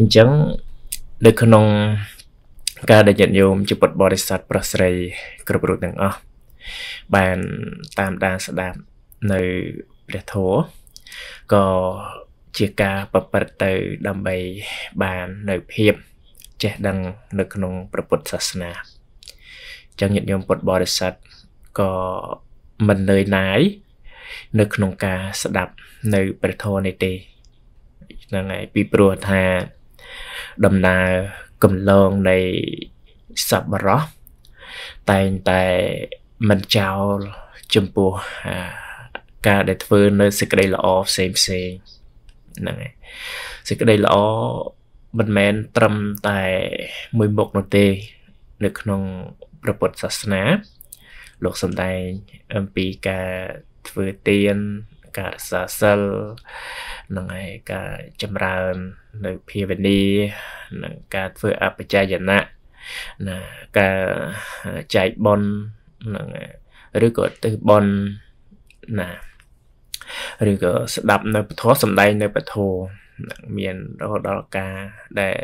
អញ្ចឹងនៅក្នុងការដែលញាតិញោមជាពុទ្ធបរិស័ទប្រុសស្រីគ្រប់រូបទាំងអស់បានតាមដានស្ដាប់នៅព្រះធម៌ក៏ជាការប្រព្រឹត្តទៅដើម្បីបាននៅភាពចេះដឹងនៅក្នុងព្រះពុទ្ធសាសនាចឹងញាតិញោមពុទ្ធបរិស័ទក៏មិននឿយណាយនៅក្នុងការស្ដាប់នៅព្រះធម៌នេះទេហ្នឹងហើយពីព្រោះថាដំណើរកំឡងនៃសប្បុរសតែងតែមិនចោលចំពោះការដែលធ្វើនៅសេចក្តីល្អផ្សេងផ្សេងហ្នឹងហើយសេចក្តីល្អមិនមែនត្រឹមតែមួយមុខនោះទេ នៅក្នុងព្រះពុទ្ធសាសនា លោកសំដែងអំពីការធ្វើទានការរក្សាសិលនឹងឯការចម្រើននៅភាវនានឹងការធ្វើអបជាយណៈណាការចែកបននឹងឬក៏ទិសបនណាឬក៏ស្ដាប់ នៅពធសំដែងនៅពធមានរហូតដល់ការដែល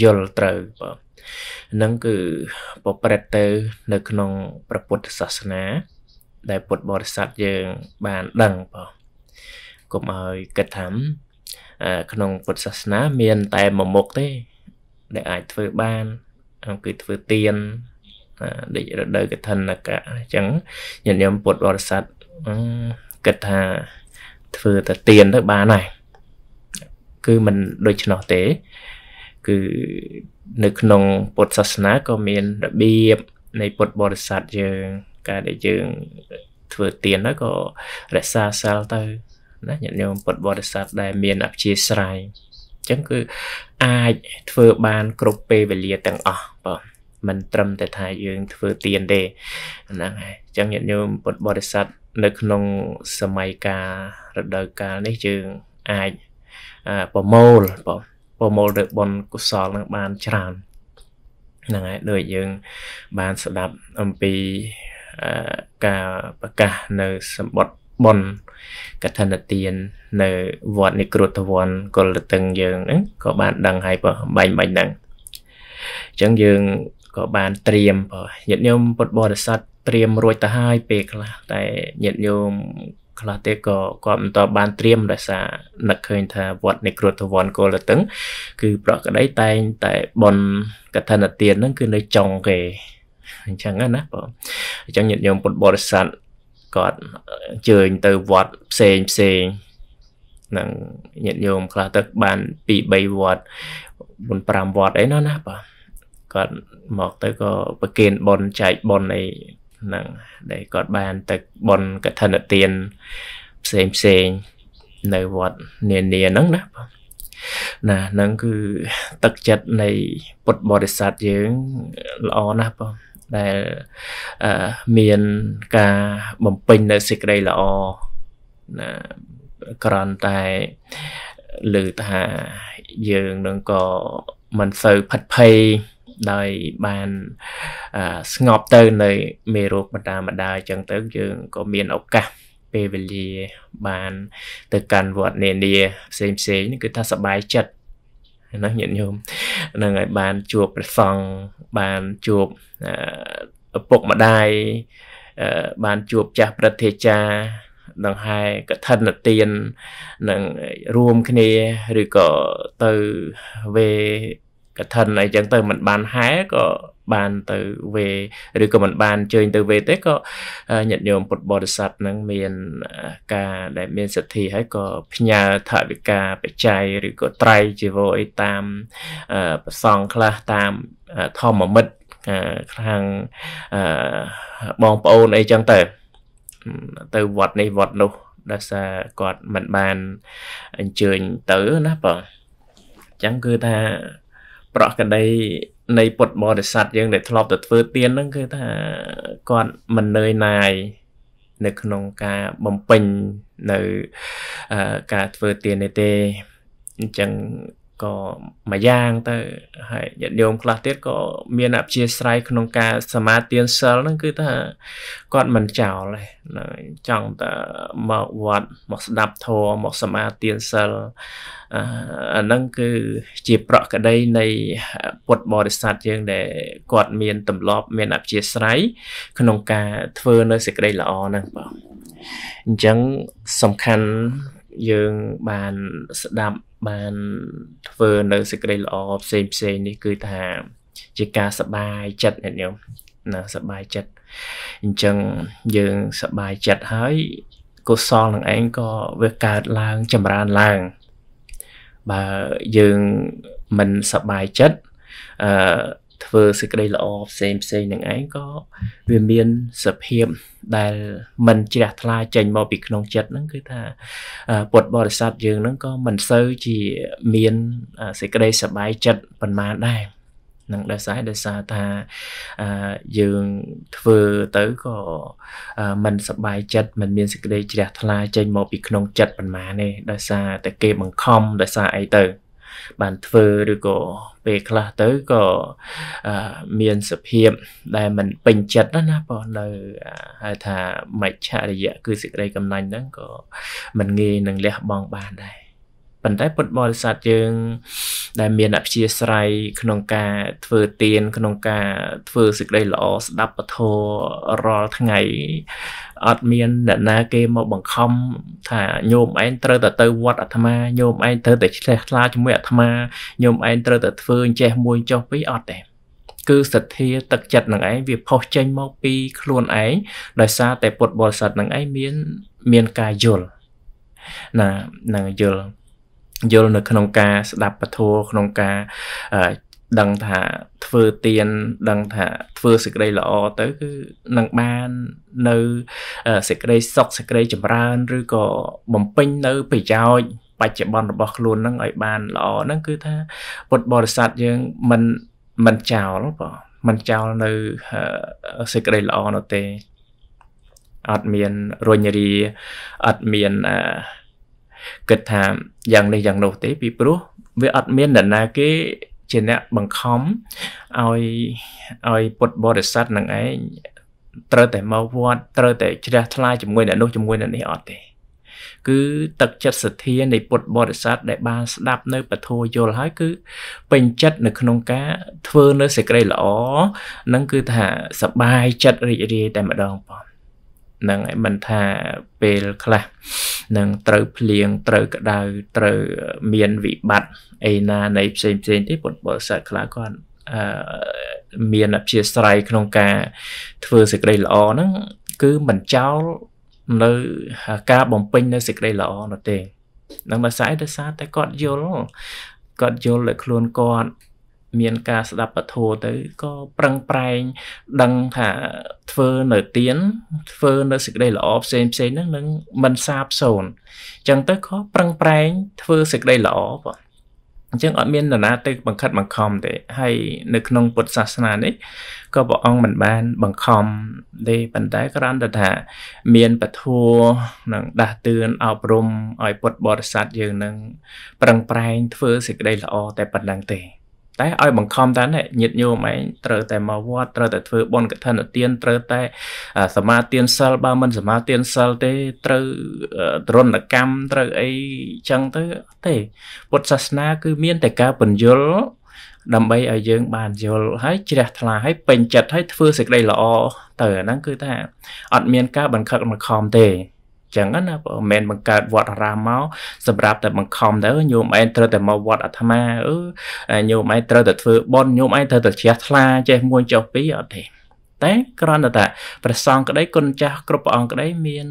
យល់ត្រូវបាទនឹងគឺប្រព្រឹត្តទៅ នៅក្នុងព្រះពុទ្ធសាសនាដែលពុទ្ធបរិស័ទយើងបានដឹងបងកុំឲ្យគិតថាក្នុងពុទ្ធសាសនាមានតែមួយមុខទេ ដែលអាចធ្វើបានគឺធ្វើទៀនដូចរដូវកឋិនកៈអញ្ចឹងញាតិញោមពុទ្ធបរិស័ទគិតថាធ្វើតែទៀនទៅបានហើយគឺมันដូច្នោះទេគឺនៅក្នុង ពុទ្ធសាសនាក៏មានរបៀបនៃពុទ្ធបរិស័ទយើងការដែលយើងធ្វើទៀនហ្នឹងក៏រក្សាសិលទៅណាញាតិញោមពុទ្ធបរិស័ទដែល មានអព្យាស្រ័យអញ្ចឹងគឺអាចធ្វើបានគ្រប់ពេលវេលាទាំងអស់បងមិនត្រឹមតែថាយើងធ្វើទៀនទេហ្នឹងហើយអញ្ចឹងញាតិញោមពុទ្ធបរិស័ទនៅ ក្នុងសម័យកាលរដូវកាលនេះយើងអាចប្រមូលបងប្រមូលទៅបុណ្យកុសលនឹងបានច្រើនហ្នឹងហើយដូចយើងបានស្ដាប់អំពីការប្រកាសនៅសម្បត្តិបុណ្យកឋនទាន នៅវត្តនិគ្រោធវ័នកុលតឹងយើងហ្នឹងក៏បានដឹងហើយបើបាញ់បាញ់ហ្នឹងអញ្ចឹងយើងក៏បានត្រៀមបើញាតិញោមពុទ្ធបរិស័ទត្រៀមរួចទៅហើយពេលខ្លះតែញាតិញោមខ្លះទេក៏គាត់មិនតបានត្រៀមដោយសារនឹកឃើញថាវត្តនិគ្រោធវ័នកុលតឹង គឺប្រក្តីតែង តែបុណ្យកឋនទានហ្នឹងគឺនៅចុងគេអញ្ចឹងណាបងអញ្ចឹងញាតិញោមពុទ្ធបរិស័ទគាត់អញ្ជើញទៅវត្តផ្សេងផ្សេងនឹងញាតិញោមខ្លះទឹកបាន2 3វត្ត4 5វត្តអីនោះណាបាទគាត់មកទៅក៏ប្រគេនប៉ុនចែកប៉ុនអីហ្នឹងដែលគាត់បានទឹកប៉ុនកឋិនទានផ្សេងផ្សេងនៅវត្តនានាហ្នឹងណាបាទណាហ្នឹងគឺទឹកចិត្តនៃពុទ្ធបរិស័ទយើងល្អណាស់បងដែលមានការបំពេញនៅសេចក្តីល្អណាក្រន់តែលើថាយើងនឹងក៏មិនសូវផិតភ័យដោយបានស្ងប់ទៅ នៅមេរោគបណ្ដាបណ្ដាអញ្ចឹងទៅយើងក៏មានឱកាសពេលវេលាបាន ទៅកាន់វត្តនានាផ្សេងផ្សេងគឺ ថាសบายចិត្តណាញាតិញោមហ្នឹងហើយបានជួបព្រះសង្ឃបានជួបឪពុកម្ដាយបានជួបចាស់ប្រតិចាដង្ហែកឋិនទាននឹងរួមគ្នាឬក៏ទៅវេកឋិនអីចឹងទៅមិនបានហែក៏បានទៅវេឬក៏មិនបាន ជើញទៅវេទេក៏ញាតិញោមពុទ្ធបរិស័ទនឹងមានការដែលមានសទ្ធាហើយក៏ផ្ញើថវិកាបច្ច័យឬក៏ត្រៃជីវរអីតាមប្រសងខ្លះតាមធម្មមិត្តខាងបងប្អូនអីចឹងទៅទៅវត្តនេះវត្តនោះដោយសារគាត់មិនបានអញ្ជើញទៅណាបងអញ្ចឹងគឺថាប្រកដីនៃពុទ្ធបរិស័ទយើងដែលធ្លាប់តែធ្វើទៀនហ្នឹងគឺថាគាត់មិននឿយណាយ នៅក្នុងការបំពេញនៅការធ្វើទៀននេះទេ អញ្ចឹងក៏មួយយ៉ាងទៅហើយញាតិញោមខ្លះទៀតក៏មានអព្យាស្រ័យក្នុងការសមាទានសិលហ្នឹងគឺថាគាត់មិនចោលទេចង់តែមកវត្តមកស្ដាប់ធម៌មកសមាទានសិលអាហ្នឹងគឺជាប្រក្តីនៃពុទ្ធបរិស័ទយើងដែលគាត់មានទម្លាប់ មានអព្យាស្រ័យក្នុងការធ្វើនៅសេចក្តីល្អហ្នឹងបងអញ្ចឹងសំខាន់យើងបានស្ដាប់បានធ្វើនៅសេចក្តីល្អផ្សេងផ្សេងនេះគឺថាជាការសបាយចិត្តអ្នកញោមណាសបាយចិត្តអញ្ចឹងយើងសបាយចិត្តហើយកុសលនឹងឯងក៏វាកើតឡើងចម្រើនឡើងបើយើងមិនសបាយចិត្តអឺធ្វើសេចក្តីល្អផ្សេងផ្សេងនឹងឯងក៏វាមានសភាពដែលមិនជ្រះថ្លាចេញមកពីក្នុងចិត្តហ្នឹងគឺថាពុទ្ធបរិស័ទយើងហ្នឹងក៏មិនសូវជាមានសេចក្តីសบายចិត្តប៉ុន្មានដែរនឹងដោយសារដោយសារថាយើងធ្វើទៅក៏មិនសบายចិត្តមិនមានសេចក្តីជ្រះថ្លាចេញមកពីក្នុងចិត្តប៉ុន្មានទេដោយសារតែគេបង្ខំដោយសារអីទៅបានធ្វើឬក៏ពេលខ្លះទៅក៏មានសភាពដែលមិនពេញចិត្តណាបងនៅហៅថាមច្ឆរិយៈគឺសេចក្តីកំណាញ់ហ្នឹងក៏មិនងាយនឹងលះបង់បានដែរប៉ុន្តែពុទ្ធបរិស័ទយើងដែលមានអព្យាស្រ័យក្នុងការធ្វើទានក្នុងការធ្វើសេចក្តីល្អស្ដាប់ពធរាល់ថ្ងៃអត់មានអ្នកណាគេមកបង្ខំថាញោមឯងត្រូវតែទៅវត្តអាត្មាញោមឯងត្រូវតែឆ្លេះឆ្លាជាមួយអាត្មាញោមឯងត្រូវតែធ្វើអញ្ចេះមួយចុះពីរអត់ទេគឺសទ្ធាទឹកចិត្តនឹងឯងវាផុសចេញមកពីខ្លួនឯងដោយសារតែពុទ្ធបរិស័ទនឹងឯងមានមានការយល់ណានឹងយល់យល់នៅក្នុងការស្ដាប់ពធក្នុងការដឹងថាធ្វើទៀនដឹងថាធ្វើសេចក្តីល្អទៅ គឺនឹងបាននៅសេចក្តីសុខសេចក្តីចម្រើន ឬក៏បំពេញនៅប្រយោជន៍បច្ចុប្បន្នរបស់ខ្លួននឹងឲ្យបានល្អហ្នឹងគឺថាពុទ្ធបរិស័ទយើងមិនមិនចោលបងមិនចោលនៅសេចក្តីល្អនោះទេអត់មានរញរាអត់មានអឺគិតថាយ៉ាងនេះយ៉ាងនោះទេពីព្រោះវាអត់មាននរណាគេជាអ្នកបង្ខំឲ្យឲ្យពុទ្ធបរិស័ទនឹងឯងត្រូវតែមកវត្តត្រូវតែជ្រះថ្លាជាមួយអ្នកនោះជាមួយអ្នកនេះអត់ទេ គឺទឹកចិត្តសទ្ធានៃពុទ្ធបរិស័ទដែលបានស្ដាប់នៅពធយល់ហើយគឺពេញចិត្តនៅក្នុងការធ្វើនៅសេចក្តីល្អនឹងគឺថាសบายចិត្តរីករាយតែម្ដងបងនឹងមិនថាពេលខ្លះនឹងត្រូវភ្លៀងត្រូវក្តៅត្រូវមានវិបត្តិអីណានៃផ្សេងផ្សេងទេពុទ្ធបរិស័ទខ្លះគាត់អឺមានអព្យាស្រ័យក្នុងការធ្វើសេចក្តីល្អហ្នឹងគឺមិនចោល នៅការបំពេញនៅសេចក្តីល្អនោះទេនឹងបើស្អីដោយសារតែគាត់យល់គាត់យល់លើខ្លួនគាត់មានការស្ដាប់ពធទៅក៏ប្រឹងប្រែងដឹងថាធ្វើនៅទៀនធ្វើនៅសេចក្តីល្អផ្សេងផ្សេងហ្នឹងនឹងមិនសាបសូន្យអញ្ចឹងទៅក៏ប្រឹងប្រែងធ្វើសេចក្តីល្អបាទអញ្ចឹងអត់មាននរណាទៅបង្ខិតបង្ខំទេហើយនៅក្នុងពុទ្ធសាសនានេះក៏ព្រះអង្គមិនបាន បង្ខំទេប៉ុន្តែគ្រាន់តែថា មានពធัวនឹងដាស់តឿនអប់រំឲ្យពុទ្ធបរិស័ទយើងនឹងប្រឹងប្រែងធ្វើសេចក្តីល្អតែប៉ុណ្្នឹងទេតែឲ្យបង្ខំតានេះញាតញោមឯងត្រូវតែមកវត្តត្រូវតែធ្វើបុណ្យកឋិនទានត្រូវតែសមាទានសិលបើមិនសមាទានសិលទេត្រូវទរណកម្មត្រូវអីចឹងទៅទេពុទ្ធសាសនាគឺមានតែការបញ្យលដើម្បីឲ្យយើងបានយល់ហើយជ្រះថ្លាហើយពេញចិត្តហើយធ្វើសេចក្តីល្អទៅអាហ្នឹងគឺថាអត់មានការបង្ខឹកបង្ខំទេចឹងណាបើមិនបង្កើតវត្តអារាមមកសម្រាប់តែបង្ខំទៅញោមឯងត្រូវតែមកវត្តអាត្មាអឺញោមឯងត្រូវតែធ្វើបុណ្យញោមឯងត្រូវតែជ្រះថ្លាចេះមួយចុះពីរអត់ទេតែគ្រាន់តែព្រះសង្ឃក្តីគុណចាស់គ្រប់ព្រះអង្គក្តីមាន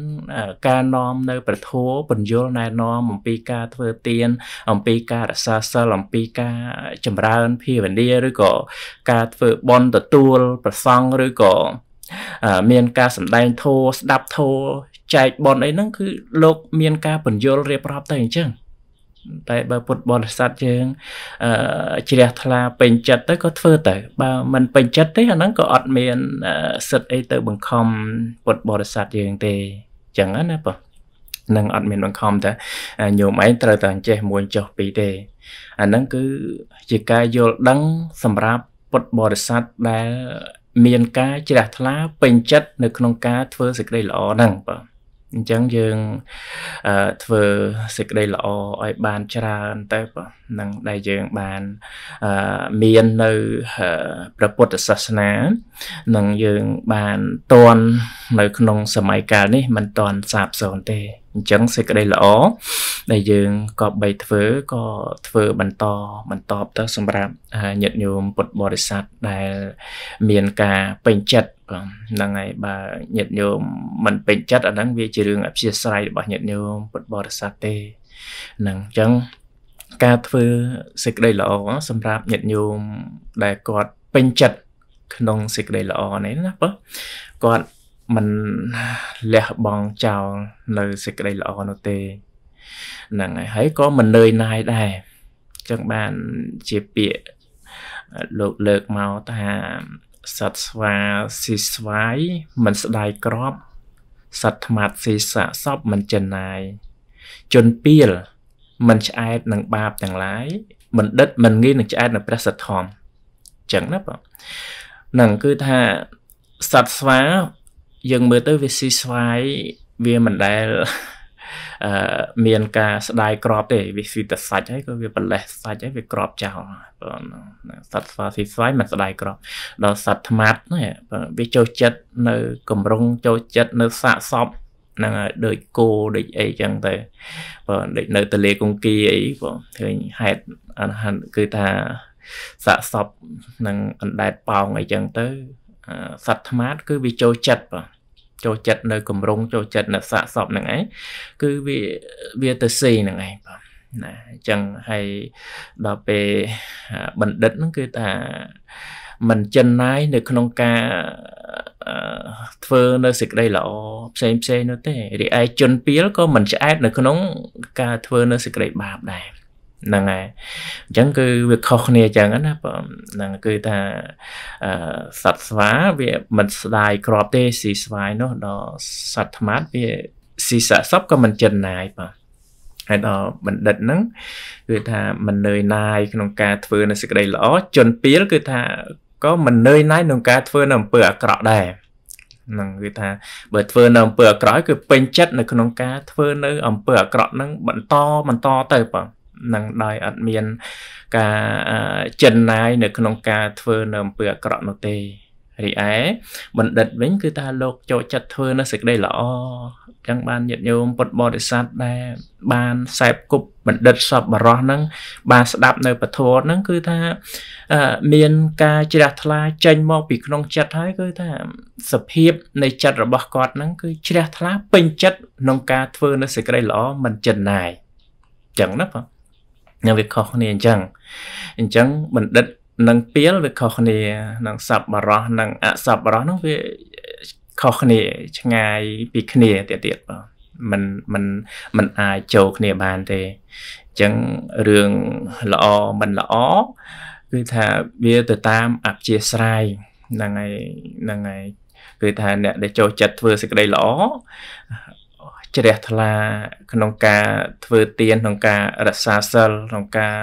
ការនាំនៅព្រះធម៌បញ្យលណែនាំអំពីការធ្វើទាន អំពីការរក្សាសិលអំពីការចម្រើនភាវនាឬក៏ការធ្វើបន់ទទួលព្រះសង្ឃឬក៏មានការសម្ដែងធម៌ស្ដាប់ធម៌ចែកបនអីហ្នឹងគឺលោក មានការបញ្យលរៀបរាប់ទៅអញ្ចឹងតែបើពុទ្ធបរិស័ទយើងអឺជ្រះថ្លាពេញចិត្តទៅក៏ធ្វើទៅបើមិនពេញចិត្តទេអាហ្នឹងក៏អត់មានសិទ្ធអីទៅបង្ខំ ពុទ្ធបរិស័ទយើងទេអញ្ចឹងណាបងនឹងអត់មានបង្ខំតែញោមឯងត្រូវតែចេះមួយចុះពីរទេ អាហ្នឹងគឺជាការយល់ដឹងសម្រាប់ពុទ្ធបរិស័ទដែលមានការជ្រះថ្លា ពេញចិត្តនៅក្នុងការធ្វើសេចក្តីល្អហ្នឹងបាទអញ្ចឹងយើងធ្វើសេចក្តីល្អឲ្យបានច្រើនទៅនឹងដែលយើងបានមាននៅព្រះពុទ្ធសាសនានឹងយើងបានតន់នៅក្នុងសម័យកាលនេះមិនតន់សាបសូន្យទេអញ្ចឹងសេចក្តីល្អដែលយើងក៏បីធ្វើក៏ធ្វើបន្តបន្តទៅសម្រាប់ញាតិញោមពុទ្ធបរិស័ទដែលមានការពេញចិត្តហ្នឹងហើយបើញាតិញោមមិនពេញចិត្តអាហ្នឹងវាជារឿងអព្យាស្រ័យរបស់ញាតិញោមពុទ្ធបរិស័ទទេហ្នឹងអញ្ចឹងការធ្វើសេចក្តីល្អសម្រាប់ញាតិញោមដែលគាត់ពេញចិត្តក្នុងសេចក្តីល្អនេះណាបើគាត់មិនលះបង់ចោលនៅសេចក្តីល្អនោះទេហ្នឹងហើយហើយក៏មិននឿយណាយដែរចឹងបានជាពាក្យលោកលើកមកថាសត្វស្វាស៊ីស្វាយមិនស្ដាយក្របសត្វថ្មាតស៊ីសាក់សពមិនចិនណាយ ជន់ពៀលមិនឆ្អែតនឹងបាបទាំងឡាយបណ្ឌិតមិនងាយនឹងឆ្អែតនឹងព្រះសទ្ធំចឹងណាបងហ្នឹងគឺថាសត្វស្វាយើងមើលទៅវាស៊ីស្វាយវាមិនដែលអឺមានការស្ដាយក្របទេវាស៊ីតែសាច់ហើយក៏វាប្រលេះសាច់ហើយវាក្របចោលបងសត្វស្វាស៊ីស្វាយមិនស្ដាយក្របដល់សត្វថ្មាត់ណាវាចូលចិត្តនៅកម្រងចូលចិត្តនៅសាកសពហ្នឹងហើយដូចគោដូចអីចឹងទៅបងដូចនៅទលេកុងគីអីបងឃើញហេតុអានគឺថាសាកសពនឹងអណ្ដែតប៉ោងអីចឹងទៅសត្វថ្មាតគឺវាចូលចិត្តបាទចូលចិត្តនៅកម្រងចូលចិត្តនៅសាកសពហ្នឹងឯងគឺវាវាទៅសេហ្នឹងឯងបាទណាអញ្ចឹងហើយដល់ពេលបណ្ឌិតហ្នឹងគឺថាមិនចិនណាយនៅក្នុងការធ្វើនៅសេចក្តីល្អផ្សេងផ្សេងនោះទេរីឯជនពីលក៏មិនឆ្អែតនៅក្នុងការធ្វើនៅសេចក្តីបាបដែរហ្នឹងហើយអញ្ចឹងគឺវាខុសគ្នាអញ្ចឹងណាហ្នឹងគឺថាអឺសត្វស្វាវាមិនស្ដាយក្របទេស៊ីស្វាយនោះដល់សត្វថ្មាតវាស៊ីសាក់សពក៏មិនចិនណាយបាទហើយដល់បណ្ឌិតហ្នឹងគឺថាមិននឿយណាយក្នុងការធ្វើនៅសេចក្តីល្អជនពៀលគឺថាក៏មិននឿយណាយក្នុងការធ្វើនៅអំពើអាក្រក់ដែរហ្នឹងគឺថាបើធ្វើនៅអំពើអាក្រក់គឺពេញចិត្តនៅក្នុងការធ្វើ នៅអំពើអាក្រក់ហ្នឹងបន្តបន្តទៅបាទនឹងដោយអត់មានការចិនណាយនៅ ក្នុងការធ្វើនៅអំពើអាក្រក់នោះទេរីឯបណ្ឌិតវិញគឺថាលោកចូលចិត្តធ្វើនៅសេចក្តីល្អចឹងបានញាតិញោមពុទ្ធបរិស័ទដែល បានសែបគប់បណ្ឌិតសពបរោះហ្នឹងបានស្ដាប់នៅពធហ្នឹងគឺថាមាន ការជ្រះថ្លាចេញមកពីក្នុងចិត្តហើយគឺថាសភាពនៃចិត្តរបស់គាត់ហ្នឹង គឺជ្រះថ្លាពេញចិត្តក្នុងការធ្វើនៅសេចក្តីល្អមិនចិនណាយចឹងណាបងនឹងវាខុសគ្នាអញ្ចឹងអញ្ចឹងបណ្ឌិតនិងពាលវាខុសគ្នានឹងសប្បរោះនិងអសប្បរោះនោះវាខុសគ្នាឆ្ងាយពីគ្នាទៀតទៀតបាទมันมันมันអាចចូលគ្នាបានទេអញ្ចឹងរឿងល្អមិនល្អគឺថាវាទៅតាមអព្យាស្រ័យហ្នឹងហើយហ្នឹងហើយគឺថាអ្នកដែលចូលចិត្តធ្វើសេចក្តីល្អជ្រះថ្លាក្នុងការធ្វើទានក្នុងការរក្សាសិលក្នុងការ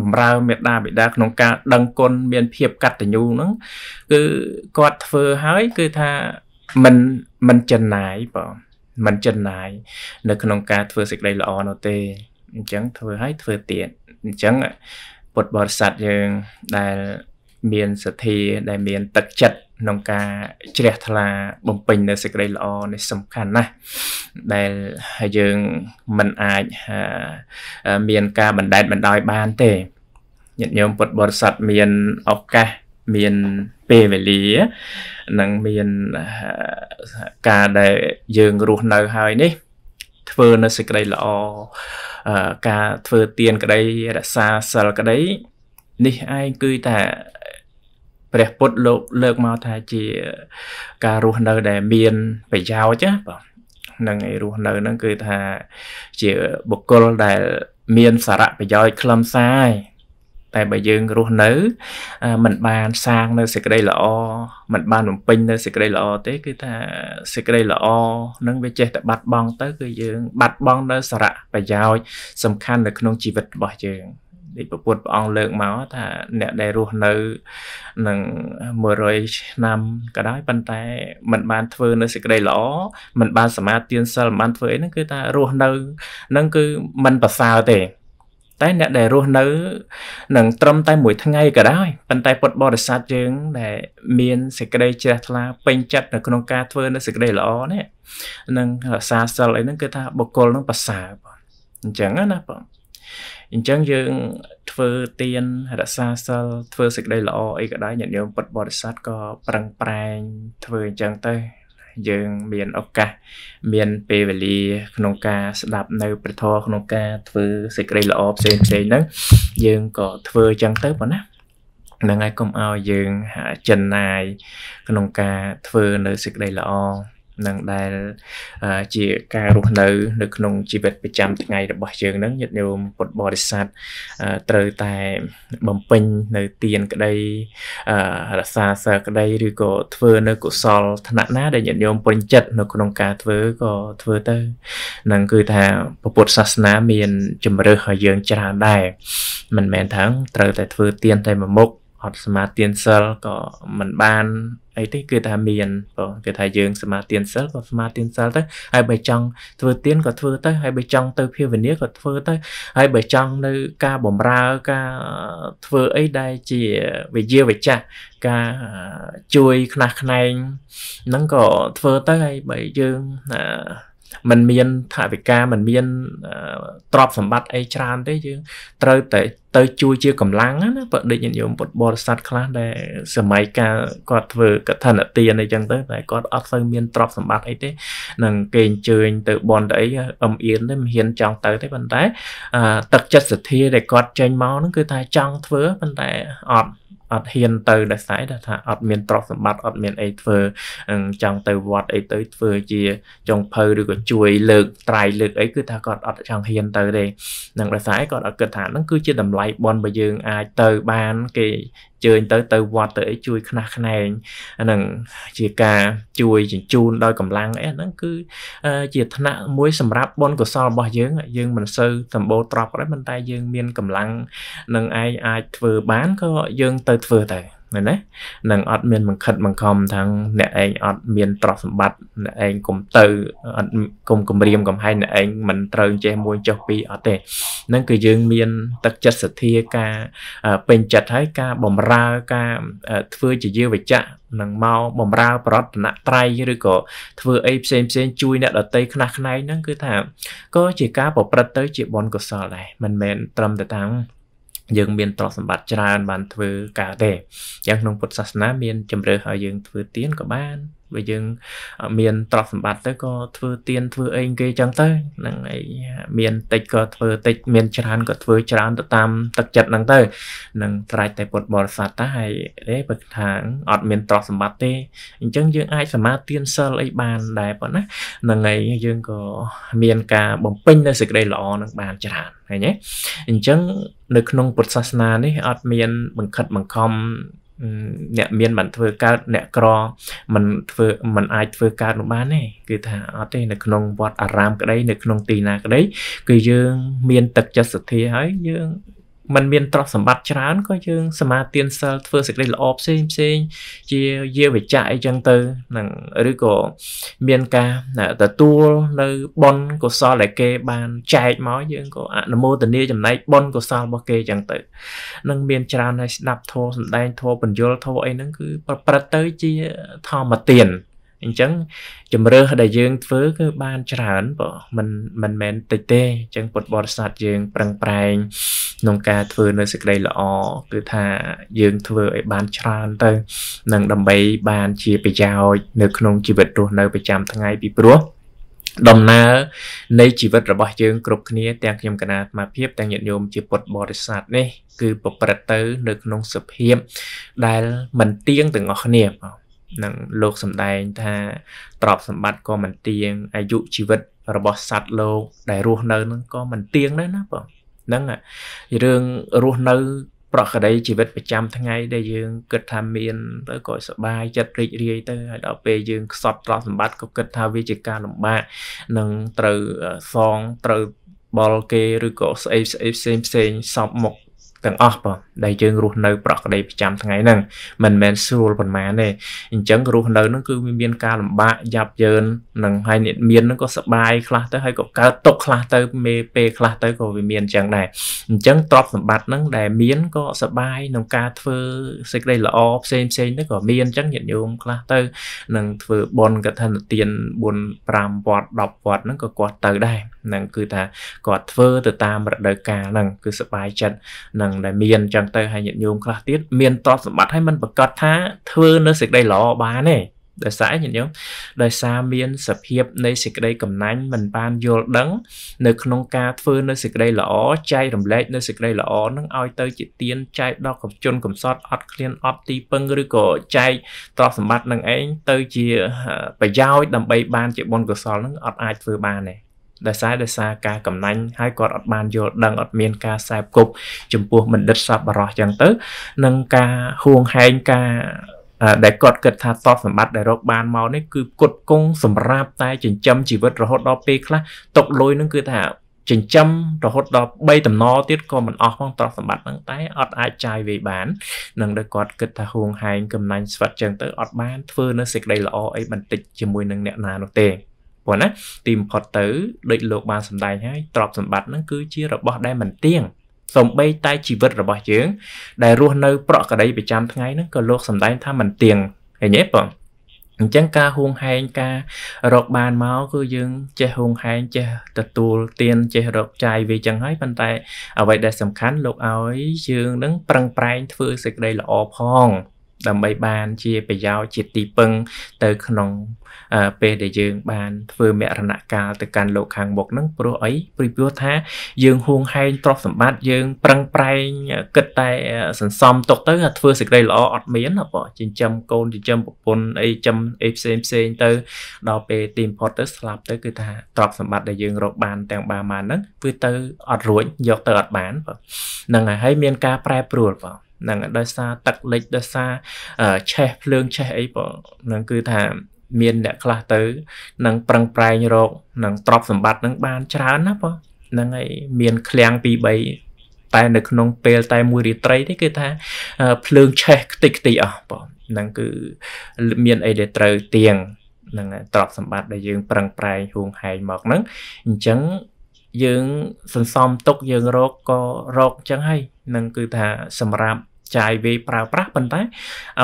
បម្រើមេត្តាបិតាក្នុងការដឹងគុណមានភាពកតញ្ញូហ្នឹង គឺគាត់ធ្វើហើយគឺថាមិនមិនចិនណាយបងមិនចិនណាយនៅក្នុងការធ្វើសេចក្តីល្អនោះទេអញ្ចឹងធ្វើហើយធ្វើទៀតអញ្ចឹងពុទ្ធបរិស័ទយើងដែលមានសទ្ធាដែល មានទឹកចិត្តក្នុងការជ្រះថ្លាបំពេញនៅសេចក្តីល្អនេះសំខាន់ណាស់ដែលយើងមិនអាចមានការបណ្ដេតបណ្ដោយបានទេញាតិញោមពុទ្ធបរិស័ទមានឱកាសមានពេលវេលា និងមានការដែលយើងរស់នៅហើយនេះ ធ្វើនៅសេចក្តីល្អការធ្វើទានក្តីរក្សាសិលក្តី នេះឯងគឺថាព្រះពុទ្ធលោកលើកមកថាជា ការរស់នៅដែលមានប្រយោជន៍ណាបាទនឹងឯរស់នៅហ្នឹងគឺថាជាបុគ្គលដែលមានសារៈប្រយោជន៍ខ្លឹមសារតែបើយើងរស់នៅมันបានសាងនៅសេចក្តីល្អมันបានបំពេញនៅសេចក្តីល្អទេគឺថាសេចក្តីល្អនឹងវាចេះតែបាត់បង់ទៅគឺយើងបាត់បង់នៅសារៈប្រយោជន៍សំខាន់នៅក្នុងជីវិតរបស់យើងនេះប្រពុតព្រះអង្គលើកមកថាអ្នកដែលរស់នៅនឹង100ឆ្នាំក៏ដោយប៉ុន្តែมันបាន ធ្វើនៅសេចក្តីល្អมันបាន សមាទានសិលมันបានធ្វើអីហ្នឹងគឺថារស់នៅហ្នឹងគឺมันប្រសើរទេ តែអ្នកដែលរស់នៅ នឹងត្រឹមតែមួយថ្ងៃក៏ដោយប៉ុន្តែពុទ្ធបរិស័ទយើង ដែលមានសេចក្តីជ្រះថ្លាពេញចិត្តនៅក្នុង ការធ្វើនៅសេចក្តីល្អនេះនឹងរក្សាសិលអីហ្នឹងគឺថាបុគ្គលនឹងប្រសើរបងអញ្ចឹងណាបងអញ្ចឹងយើងធ្វើទៀនរក្សាសិលធ្វើសេចក្តីល្អអីក៏ដោយញាតិញោមពុទ្ធបរិស័ទក៏ប្រឹងប្រែងធ្វើអញ្ចឹងទៅយើងមានឱកាសមានពេលវេលា ក្នុងការស្ដាប់នៅព្រះធម៌ក្នុងការធ្វើសេចក្តីល្អផ្សេងផ្សេងហ្នឹងយើងក៏ធ្វើអញ្ចឹងទៅប៉ុណ្ណាហ្នឹងហើយកុំឲ្យយើងចិនណាយ ក្នុងការធ្វើនៅសេចក្តីល្អនឹងដែលជាការរស់នៅ នៅក្នុងជីវិតប្រចាំថ្ងៃរបស់យើងនឹងញាតិញោមពុទ្ធបរិស័ទត្រូវតែបំពេញនៅទានក្តីរសាសើក្តីឬក៏ធ្វើនៅកុសលឋានៈណាដែលញាតិញោមពេញចិត្តនៅក្នុងការធ្វើក៏ធ្វើទៅនឹងគឺថាពុទ្ធសាសនាមានជំរឿសឲ្យយើងច្រើនដែរមិនមែនថាត្រូវតែធ្វើទានតែមួយមុខអត់សមាទានសិលក៏មិនបានអីទេគឺថាមានបងគេថាយើង សមាទានសិលក៏សមាទានសិលទៅហើយបើចង់ធ្វើទានក៏ធ្វើទៅហើយបើចង់ទៅភាវនាក៏ធ្វើទៅហើយបើចង់នៅការបំរើការធ្វើអីដែលជាវិជាវិចាស់ការជួយខ្នះខ្នែងហ្នឹងក៏ធ្វើទៅហើយបើយើងអឺมันមានថវិកាมันមានទ្រព្យសម្បត្តិអីច្រើនទេយើងត្រូវតែទៅជួយជាកម្លាំងណាបើដូចញាតិញោមពុទ្ធបរិស័ទខ្លះដែលសម័យកាលគាត់ធ្វើកថាណទានអីចឹងទៅតែគាត់អត់សូវមានទ្រព្យសម្បត្តិអីទេនឹងគេអញ្ជើញទៅបនទៅអីអឹមអៀនទេមិនហ៊ានចង់ទៅទេប៉ុន្តែ ទឹកចិត្តសទ្ធាដែលគាត់ចេញមកហ្នឹងគឺថាចង់ធ្វើប៉ុន្តែអត់អត់ហ៊ានទៅដោយសារថាអត់មានទ្រព្យសម្បត្តិអត់មានអីធ្វើចង់ទៅវត្តអីទៅធ្វើជាចុងភៅឬក៏ជួយលើក ត្រៃលើកអីគឺថាគាត់អត់ចង់ហ៊ានទៅទេនឹងដោយសារគាត់អត់គិតថាហ្នឹងគឺជាតម្លៃបនរបស់យើងអាចទៅបានគេជើញទៅទៅវត្តទៅអីជួយខ្នះខ្នែងហ្នឹងជាការជួយជញ្ជូនដោយកម្លាំងអីហ្នឹងគឺជាឋានៈមួយ សម្រាប់បុណ្យកុសលរបស់យើង យើងមិនសូវសម្បូរទ្រព្យក៏ដោយប៉ុន្តែយើងមានកម្លាំងនឹងឯងអាចធ្វើបានក៏យើងទៅធ្វើទៅណានឹងអត់មានបង្ខិតបង្ខំថាង អ្នកឯងអត់មានទ្រព្យសម្បត្តិអ្នកឯងកុំទៅអត់កុំគំរាមកំហែងអ្នកឯងមិនត្រូវចេះមួយចុះពីរអត់ទេហ្នឹងគឺយើងមានទឹកចិត្តសទ្ធាការពេញចិត្តហើយការបំរើការធ្វើជាយាវចៈនឹងមកបំរើ ប្រតនត្រ័យឬក៏ធ្វើអីផ្សេងផ្សេងជួយអ្នកដតីខ្លះខ្នែងហ្នឹងគឺថាក៏ជាការប្រព្រឹត្តទៅជាបុណ្យកុសលដែរមិនមែនត្រឹមតែតាមយើងមានទ្រព្យសម្បត្តិច្រើន បានធ្វើការទេយ៉ាងក្នុងពុទ្ធសាសនាមានជំរឿសឲ្យយើងធ្វើទានក៏បានបើយើង មានទ្រព្យសម្បត្តិទៅក៏ធ្វើទៀនធ្វើអីគេចឹងទៅហ្នឹងឯងមានតិចក៏ធ្វើតិច មានច្រើនក៏ធ្វើច្រើនទៅតាមទឹកចិត្តហ្នឹងទៅនឹងត្រាច់តែពុទ្ធបរិស័ទតែហើយទេបើថាអត់មានទ្រព្យសម្បត្តិទេ អញ្ចឹងយើងអាចសមាទានសិលអីបានដែរប៉ុណ្ណាហ្នឹងឯងយើងក៏មាន ការបំពេញនៅសេចក្តីល្អហ្នឹងបានច្រើនឃើញទេអញ្ចឹងនៅក្នុង ពុទ្ធសាសនានេះអត់មាន បង្ខិតបង្ខំអ្នកមានមិនធ្វើកើត អ្នកក្រមិនធ្វើមិនអាចធ្វើកើតនោះបានទេគឺថាអត់ទេនៅក្នុងវត្តអារាមក្តីនៅក្នុងទីណាក្តី គឺយើង មាន ទឹកចិត្តសទ្ធាហើយយើងมันមានទ្រព្យសម្បត្តិច្រើនក៏យើងសមាទានសិលធ្វើសេចក្តីល្អផ្សេងផ្សេងជាយាវិច្ចៈអីចឹងទៅនឹងឬក៏មានការទទួល នៅបុណ្យកុសលដែលគេបានចែកមកយើងក៏អនុមោទនាចំណែកបុណ្យកុសលរបស់គេចឹងទៅនឹងមានច្រើនហើយស្ដាប់ធម៌សំដែងធម៌បញ្យលធម៌អីហ្នឹងគឺប្រព្រឹត្តទៅជាធម្មទានអញ្ចឹងជំរើសដែលយើងធ្វើគឺបានច្រើនបើមិនមិនមែនតិចទេអញ្ចឹងពុទ្ធបរិស័ទយើងប្រឹងប្រែងក្នុងការធ្វើនៅសេចក្តីល្អគឺថាយើងធ្វើឲ្យបានច្រើនទៅនឹងដើម្បីបានជាប្រយោជន៍នៅក្នុងជីវិតរស់នៅប្រចាំថ្ងៃពីព្រោះដំណើរនៃជីវិតរបស់យើងគ្រប់គ្នាទាំងខ្ញុំកណាអាត្មាភាពទាំងញាតិញោមជាពុទ្ធបរិស័ទនេះគឺប្រព្រឹត្តទៅ នៅក្នុងសភាពដែលមិនទៀងទាំងអស់គ្នាបងនឹងលោកសំដែងថាទ្រព្យសម្បត្តិក៏មិនទៀងអាយុជីវិត របស់សត្វលោកដែលរស់នៅនឹងក៏មិនទៀងដែរណាបងហ្នឹងរឿងរស់នៅ ប្រកដីជីវិតប្រចាំថ្ងៃដែលយើង គិតថាមាន ទៅក៏សบายចិត្តរីករាយទៅហើយដល់ពេលយើងខ្សត់ទ្រព្យសម្បត្តិក៏គិតថាវាជាការលំបាកនឹងត្រូវសងត្រូវបលគេឬក៏ស្អីស្អីផ្សេងផ្សេងសពមុខទាំងអស់បងដែលយើងរស់នៅ ប្រក្តីប្រចាំថ្ងៃហ្នឹងមិនមែនស្រួលប៉ុន្មានទេអញ្ចឹងរស់នៅហ្នឹងគឺវាមានការលំបាកយ៉ាប់យ៉ឺននឹងហើយអ្នកមានហ្នឹងក៏សបាយខ្លះទៅហើយក៏កើតຕົកខ្លះទៅមេពេលខ្លះទៅក៏វាមានអញ្ចឹងដែរអញ្ចឹងទ្រព្យសម្បត្តិហ្នឹងដែលមានក៏សបាយក្នុងការធ្វើសេចក្តីល្អផ្សេងផ្សេងទៅក៏មានអញ្ចឹងញាតិញោមខ្លះទៅនឹងធ្វើបុណ្យកឋិនទាន4 5វត្ត10វត្តហ្នឹងក៏គាត់ទៅដែរហ្នឹងគឺថាគាត់ធ្វើទៅតាមរដូវកាលហ្នឹងគឺសបាយចិត្តនឹងដែលមានអញ្ចឹងទៅហើយញាតិញោមខ្លះទៀតមានទ្រព្យសម្បត្តិហើយមិនប្រកាសថាធ្វើនៅសេចក្តីល្អបានទេដោយសារញាតិញោមដោយសារមានសភាពនៃសេចក្តីកំណាញ់មិនបានយល់ដឹង នៅ ក្នុងការធ្វើនៅសេចក្តីល្អចែករំលែកនៅសេចក្តីល្អនឹងឲ្យទៅជាទានចែកដល់កំជនកំសត់អត់ឃ្លានអត់ទីពឹងឬក៏ចែកទ្រព្យសម្បត្តិនឹងឯងទៅជាប្រយោជន៍ដើម្បីបានជាបុណ្យកុសលនឹងអត់អាចធ្វើបានទេដោយសារដោយសារការកំណាញ់ហើយគាត់អត់បានយល់ដឹងអត់មានការសែបគប់ចំពោះបណ្ឌិតសប្បុរសចឹងទៅនឹងការហួងហែងការដែលគាត់គិតថាទ្រព្យសម្បត្តិដែលរកបានមកនេះគឺគុតគង់សម្រាប់តែចិញ្ចឹមជីវិតរហូតដល់ពេលខ្លះຕົកលុយនឹងគឺថាចិញ្ចឹមរហូតដល់3តំណទៀតក៏មិនអស់ផងទ្រព្យសម្បត្តិហ្នឹងតែអត់អាចចាយវាយបាន នឹងដល់គាត់គិតថាហួងហែងកំណាញ់ស្វិតចឹងទៅអត់បានធ្វើនៅសេចក្តីល្អអីបន្តិចជាមួយនឹងអ្នកណានោះទេព្រោះណាទីបំផុតទៅដូចលោកបានសម្ដែងហើយទ្រព្យសម្បត្តិហ្នឹងគឺជារបស់ដែលមិនទៀងសំបី តែជីវិតរបស់យើងដែលរស់នៅ ប្រក្រតីប្រចាំថ្ងៃហ្នឹងក៏លោកសម្ដែងថាមិនទៀងឃើញទេបងអញ្ចឹងការហួងហែងការរកបានមកគឺយើងចេះហួងហែងចេះទទួលទានចេះរកចាយវាចឹងហើយប៉ុន្តែ អ្វីដែលសំខាន់លោកឲ្យយើងនឹងប្រឹងប្រែងធ្វើសេចក្តីល្អផង ដើម្បីបានជាប្រយោជន៍ជាទីពឹងទៅក្នុងពេលដែលយើងបាន ធ្វើមរណកាលទៅកាន់លោកខាងមុខហ្នឹងព្រោះអីព្រោះព្រោះថាយើងហួងហែងទ្រព្យសម្បត្តិយើងប្រឹងប្រែងគិតតែសន្សំទុកទៅធ្វើសេចក្តីល្អអត់មានបងចិញ្ចឹមកូនចិញ្ចឹមប្រពន្ធអីចិញ្ចឹមអីផ្សេងផ្សេងទៅដល់ពេលទីបំផុតទៅស្លាប់ទៅគឺថាទ្រព្យសម្បត្តិដែលយើងរកបានទាំងបានមកហ្នឹងគឺទៅអត់រួចយកទៅអត់បានបងហ្នឹងហើយហើយមានការប្រែប្រួលបងហ្នឹងដោយសារទឹកលិចដោយសារឆេះភ្លើងឆេះអីបងហ្នឹងគឺថាមានអ្នកខ្លះទៅនឹងប្រឹងប្រែងរក នឹងទ្រព្យសម្បត្តិនឹងបានច្រើនណាបងហ្នឹងហើយមានឃ្លាំងពីរ3តែនៅក្នុងពេលតែមួយរាត្រីទេគឺថាភ្លើងឆេះខ្ទេចខ្ទីអស់បងហ្នឹងគឺមានអីដែលត្រូវទៀងនឹងទ្រព្យសម្បត្តិដែលយើង ប្រឹងប្រែងហួងហែងមកហ្នឹងអញ្ចឹងយើងសន្សំទុកយើងរកក៏រកអញ្ចឹងហើយនឹងគឺថាសម្រាប់ចាយវាយប្រើប្រាស់ប៉ុន្តែ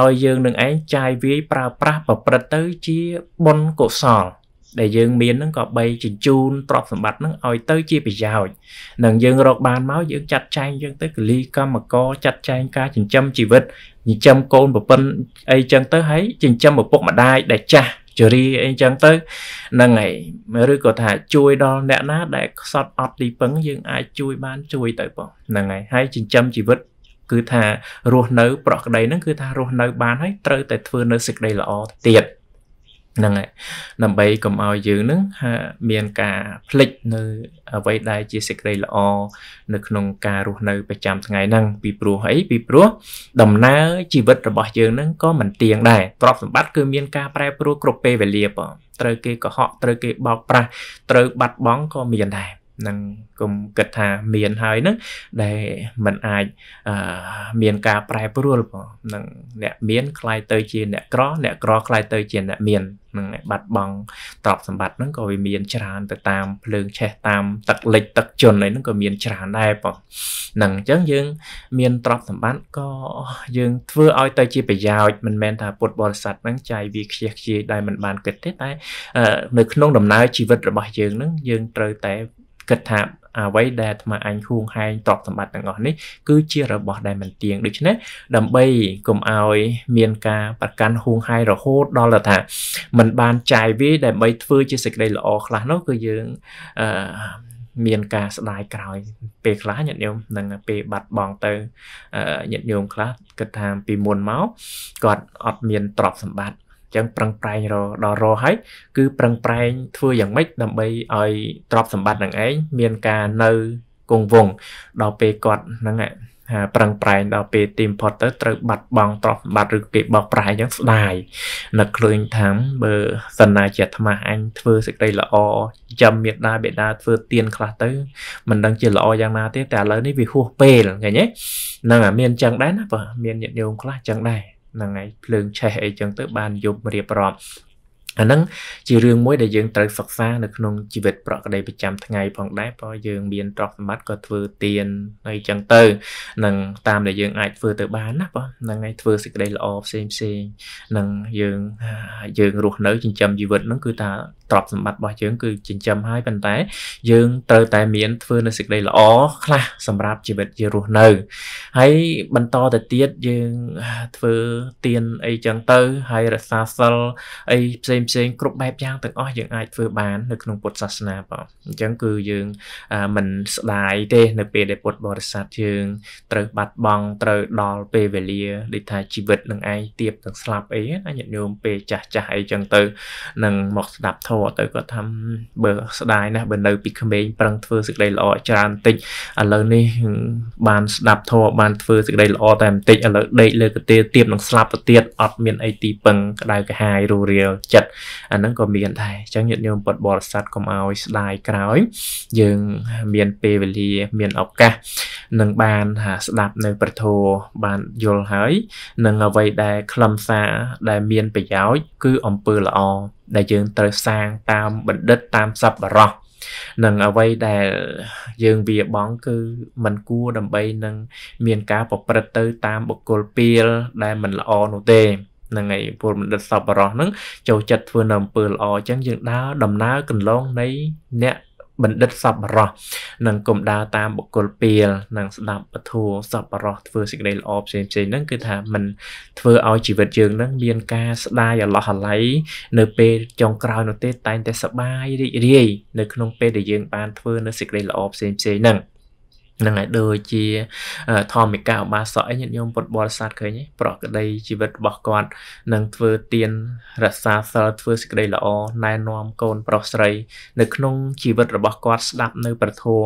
ឲ្យយើងនឹងឯងចាយវាយប្រើប្រាស់ប្រព្រឹត្តទៅជាបុណ្យកុសលដែលយើងមាននឹងក៏បីជញ្ជូនទ្រព្យសម្បត្តិនឹងឲ្យទៅជាប្រយោជន៍នឹងយើងរកបានមកយើងចាត់ចែងយើងទៅកលីកម្មករចាត់ចែងការចិញ្ចឹមជីវិតចិញ្ចឹមកូនប្រពន្ធអីចឹងទៅហើយចិញ្ចឹមឪពុកម្ដាយដែលចាស់ជរាអីចឹងទៅហ្នឹងហើយឬក៏ថាជួយដល់អ្នកណាដែលខ្សត់អត់ទីពឹងយើងអាចជួយបានជួយទៅបងហ្នឹងហើយហើយចិញ្ចឹមជីវិតគឺថារស់នៅ ប្រក្តីហ្នឹងគឺថារស់នៅ បានហើយត្រូវតែធ្វើនៅសេចក្តីល្អទៀតហ្នឹងហើយដើម្បីកុំឲ្យយើងនឹងមានការផ្លិចនៅអ្វីដែលជាសេចក្តីល្អនៅក្នុងការរស់នៅប្រចាំថ្ងៃហ្នឹងពីព្រោះអីពីព្រោះដំណើរជីវិតរបស់យើងហ្នឹងក៏មិនទៀងដែរទ្រព្យសម្បត្តិគឺមានការប្រែប្រួលគ្រប់ពេលវេលាបងត្រូវគេកុហកត្រូវគេបោកប្រាស់ត្រូវបាត់បង់ក៏មានដែរនឹងគុំគិតថាមានហើយនឹងដែលมันអាចមានការប្រែប្រួលបងនឹងអ្នកមានคล้ายទៅជាអ្នកក្រ អ្នកក្រคล้ายទៅជាអ្នកមាននឹងបាត់បង់ទ្រព្យសម្បត្តិហ្នឹងក៏វាមានច្រើនទៅតាមភ្លើងឆេះតាមទឹកលិចទឹកជន់អីហ្នឹងក៏មានច្រើនដែរបងហ្នឹងអញ្ចឹងយើង មានទ្រព្យសម្បត្តិក៏យើង ធ្វើឲ្យ ទៅជាប្រយោជន៍មិនមែនថាពុទ្ធបរិស័ទហ្នឹងចាយវាខ្ជិះខ្ជាយដែលមិនបានគិតទេតែ នៅក្នុងដំណើរជីវិតរបស់យើងហ្នឹងយើងត្រូវតែគិតថាអ្វីដែលអាត្មាអញហួងហែងទ្រព្យសម្បត្តិទាំងអស់នេះគឺជារបស់ដែលមិនទៀងដូច្នេះដើម្បីកុំឲ្យមានការប្រកាន់ហួងហែងរហូតដល់ថាมันបានចាយវាដើម្បីធ្វើជាសេចក្តីល្អខ្លះនោះគឺយើងអឺមានការស្ដាយក្រោយពេលខ្លះញាតិញោមនឹងពេលបាត់បង់ទៅញាតិញោមខ្លះគិតថាពីមុនមកគាត់អត់មានទ្រព្យសម្បត្តិចឹងប្រឹងប្រែងរដល់រហើយគឺប្រឹងប្រែងធ្វើយ៉ាងម៉េចដើម្បីឲ្យទ្រព្យសម្បត្តិនឹងឯងមានការនៅគង់វង្សដល់ពេលគាត់ហ្នឹងប្រឹងប្រែងដល់ពេលទីមផុតទៅត្រូវបាត់បង់ទ្រព្យសម្បត្តិឬគេបោកប្រាស់អញ្ចឹងស្ដាយនឹកឃើញថាបើសិនណាជាអាត្មាអញធ្វើសេចក្តីល្អចាំមេដាបេដាធ្វើទៀនខ្លះទៅ មិនដឹងជាល្អយ៉ាងណាទេតែឥឡូវនេះវាហួសពេលឃើញទេហ្នឹងអាមានអញ្ចឹងដែរណាបើមានញាតិញោមខ្លះអញ្ចឹងដែរហ្នឹងហើយភ្លើងឆេះអីចឹងទៅបានយប់រៀបរាប់អាហ្នឹងជារឿងមួយដែលយើងត្រូវសិក្សានៅក្នុងជីវិតប្រក្រតីប្រចាំថ្ងៃ ផងដែរព្រោះយើង មានទ្រព្យសម្បត្តិក៏ធ្វើទានហើយចឹងទៅនឹងតាមដែលយើងអាចធ្វើទៅបានណាបងហ្នឹងហើយធ្វើសេចក្តីល្អផ្សេងផ្សេងនឹងយើងយើងរស់នៅចិញ្ចឹមជីវិតហ្នឹងគឺថាទ្រព្យសម្បត្តិរបស់យើងគឺចិញ្ចឹមហើយប៉ុន្តែ យើងត្រូវតែមានធ្វើនៅសេចក្តីល្អខ្លះសម្រាប់ជីវិតយើងរស់នៅហើយបន្តទៅទៀតយើងធ្វើទៀនអីចឹងទៅហើយរក្សាសិលអីផ្សេងផ្សេងគ្រប់បែបយ៉ាងទាំងអស់យើងអាចធ្វើបាន នៅក្នុងពុទ្ធសាសនាបងអញ្ចឹងគឺយើងមិនស្ដាយទេនៅពេលដែលពុទ្ធបរិស័ទយើង ត្រូវបាត់បង់ត្រូវដល់ពេលវេលាដូចថាជីវិតនឹងឯងទៀបនឹងស្លាប់អីណាញាតិញោមពេលចាស់ចាស់អីចឹងទៅនឹងមកស្ដាប់ធម៌គាត់ទៅគាត់ថាបើស្ដាយណាស់បើនៅពីក្មេងប្រឹងធ្វើសេចក្តីល្អច្រើនបន្តិចឥឡូវនេះបានស្ដាប់ធម៌បានធ្វើសេចក្តីល្អតែបន្តិចឥឡូវដេកលើកាទៀទៀតនឹងស្លាប់ទៅទៀតអត់មានអីទីពឹងក្តៅកាហាយរੂរាលចិត្តអាហ្នឹងក៏មានដែរអញ្ចឹងញាតិញោមពុទ្ធបរិស័ទកុំឲ្យស្ដាយក្រោយយើងមានពេលវេលាមានឱកាសនឹងបានថាស្ដាប់នៅព្រះធម៌បានយល់ហើយនឹងអ្វីដែលខ្លឹមសារ ដែលមានប្រយោជន៍គឺអំពើល្អដែលយើងត្រូវសាងតាមបណ្ឌិតតាមសប្បុរសនឹងអ្វីដែលយើងវាបងគឺมันគួរដើម្បីនឹងមានការប្រព្រឹត្តទៅតាមបុគ្គលពីលដែលมันល្អនោះទេហ្នឹងហើយពលបណ្ឌិតសប្បុរសហ្នឹងចូលចិត្តធ្វើនៅអំពើល្អអញ្ចឹងយើងដើរដំណើរកន្លងនៃអ្នកបណ្ឌិតសប្បុរសនិងកុំដើរតាមបុគ្គលពាលនិងស្ដាប់ពធសប្បុរសធ្វើសេចក្តីល្អផ្សេងផ្សេងហ្នឹងគឺថាมันធ្វើឲ្យជីវិតយើងហ្នឹងមានការស្ដាយអឡោះអាល័យនៅពេលចុងក្រោយនោះទេតែងតែសប្បាយរីករាយនៅក្នុងពេលដែលយើង បានធ្វើនៅសេចក្តីល្អផ្សេងផ្សេងហ្នឹងនឹងឯដូចជាធម្មកាឧបាសកឯញាតិញោមពុទ្ធបរិស័ទឃើញប្រក្តីជីវិតរបស់គាត់នឹងធ្វើទានរក្សាសិលធ្វើសេចក្តីល្អណែនាំកូន ប្រុសស្រី នៅក្នុងជីវិតរបស់គាត់ស្ដាប់នៅ ប្រធោ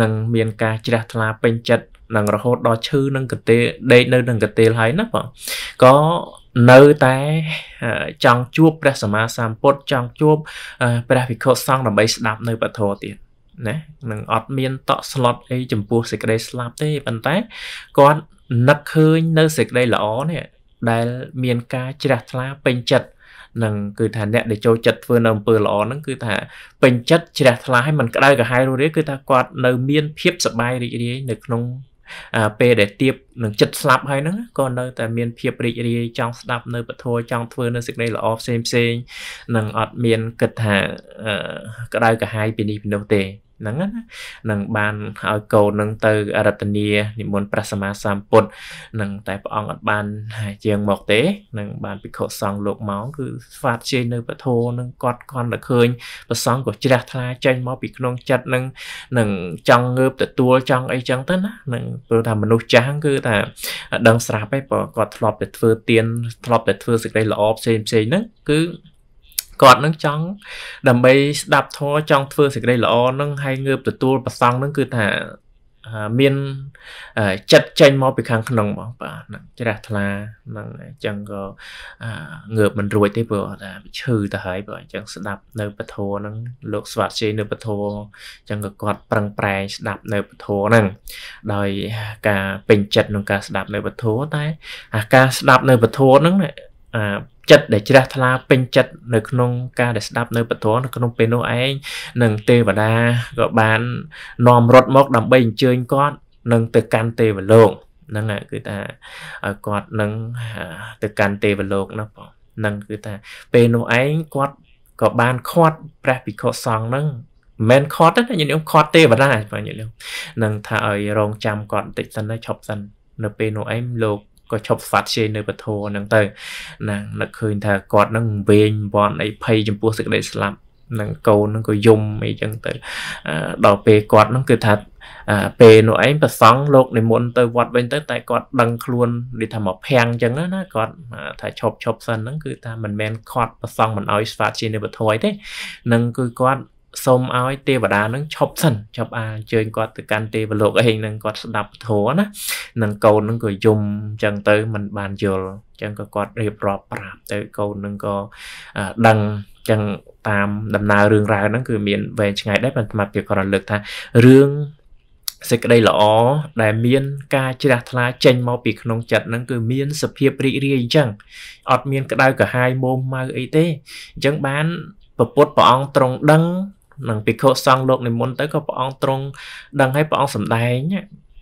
នឹងមានការជ្រះថ្លាពេញចិត្តនឹងរហូត ដល់ឈឺនឹងកទេលដេកនៅនឹងកទេលហើយណាបងក៏នៅតែចង់ជួបព្រះសម្មាសម្ពុទ្ធចង់ជួបព្រះវិខុសសង្ឃដើម្បីស្ដាប់នៅពធទៀតណានឹងអត់មានតក់ slot អីចំពោះសេចក្តីស្លាប់ទេប៉ុន្តែគាត់នឹកឃើញនៅសេចក្តីល្អនេះដែលមានការជ្រះថ្លាពេញចិត្តនឹងគឺថាអ្នកដែលចូលចិត្តធ្វើនៅអំពើល្អហ្នឹងគឺថាពេញចិត្តជ្រះថ្លាហើយមិនក្តៅក្រហាយរួររាគឺថាគាត់នៅ មានភាពសប្បាយរីករាយនៅក្នុងពេលដែលទៀបនឹងចិត្តស្លាប់ហើយហ្នឹងក៏នៅតែមានភាពរីករាយចង់ស្ដាប់នៅពធចង់ធ្វើនៅសេចក្តីល្អផ្សេងផ្សេងនឹងអត់មានគិតថាក្តៅក្រហាយពីនេះពីនោះទេហ្នឹងណានឹងបានឲ្យកូននឹង ទៅរតនីនិមន្តព្រះសម្មាសម្ពុទ្ធនឹងតែព្រះអង្គអត់បានជាងមកទេនឹងបានភិក្ខុសង្ឃលោកមកគឺស្វាតជ័យនៅពធនឹងគាត់គាត់តែឃើញព្រះសង្ឃក៏ជ្រះថ្លាចេញមកពីក្នុងចិត្តនឹងនឹងចង់ងើបទទួលចង់អីចឹងទៅណានឹងព្រោះថាមនុស្សចាស់គឺថាដឹងស្រាប់ឯងព្រោះគាត់ធ្លាប់តែធ្វើទៀនធ្លាប់តែធ្វើសេចក្តីល្អផ្សេងផ្សេងហ្នឹងគឺគាត់នឹងចង់ដើម្បី ស្ដាប់ធម៌ចង់ធ្វើសេចក្តីល្អនឹងហើយងើបទទួលប្រសងនឹងគឺថាមានចិត្តចេញមកពីខាងក្នុងបងបាទហ្នឹងជ្រះថ្លាហ្នឹងអញ្ចឹងក៏ងើបមិនរួចទេព្រោះថាឈឺទៅហើយព្រោះអញ្ចឹងស្ដាប់នៅពធហ្នឹងលោកស្វាតជ័យនៅពធអញ្ចឹងក៏គាត់ប្រឹងប្រែងស្ដាប់នៅពធហ្នឹងដោយការពេញចិត្តក្នុងការស្ដាប់នៅពធតែ អាការស្ដាប់នៅពធហ្នឹងអាចិត្តដែលជ្រះថ្លាពេញចិត្តនៅក្នុងការដែលស្ដាប់នៅពធនៅក្នុង ពេលនោះឯងនឹងទេវតាក៏បាននាំរត់មកដើម្បីអញ្ជើញគាត់នឹងទៅកាន់ទេវលោកហ្នឹងគឺថាឲ្យគាត់នឹងទៅកាន់ទេវលោកណាបងហ្នឹងគឺថាពេលនោះឯងគាត់ក៏បានខាត់ព្រះភិក្ខុសង្ឃហ្នឹងមិនខាត់ទេញាតិញោមខាត់ទេវតាបងញាតិញោមនឹងថាឲ្យរងចាំគាត់បន្តិចសិនទៅឈប់សិន នៅពេលនោះឯងលោកក៏ឈប់ស្វាត់ជ័យនៅពធហ្នឹងទៅណានឹកឃើញថាគាត់នឹងវែងបន់អីភ័យចំពោះសេចក្តីស្លាប់នឹងកូននឹងក៏យំអីចឹងទៅដល់ពេលគាត់នឹងគឺថាពេលនោះឯងប្រសង់លោកនិមន្តទៅវត្តវិញទៅតែគាត់ដឹងខ្លួននិយាយថាមកភាំងចឹងណាគាត់ថាឈប់ឈប់សិនហ្នឹងគឺថាមិនមែនខាត់ប្រសង់មិនអោយស្វាតជានិវធយទេនឹងគឺគាត់សូមឲ្យទេវតានឹងឈប់សិនឈប់អាជើញគាត់ទៅកាន់ទេវលោកអីនឹងគាត់ស្ដាប់ធម៌ណានឹងកូននឹងក៏យំអញ្ចឹងទៅมันបានយល់អញ្ចឹងក៏គាត់រៀបរាប់ប្រាប់ទៅកូននឹងក៏ដឹងអញ្ចឹងតាមដំណើររឿងរ៉ាវហ្នឹងគឺមានវែងឆ្ងាយដែរប៉ុន្តែពីគាត់លើកថារឿងសេចក្តីល្អដែលមានការជ្រះថ្លាចេញមកពីក្នុងចិត្តហ្នឹងគឺមានសភាពរីករាយអញ្ចឹងអត់មានក្តៅក្រហាយមោមម៉ៅអីទេអញ្ចឹងបានពពុទ្ធព្រះអង្គទ្រង់ដឹងនឹងភិក្ខុសង្ឃលោកនិមន្តទៅក៏ព្រះអង្គទ្រង់ដឹងឲ្យព្រះអង្គសម្ដែង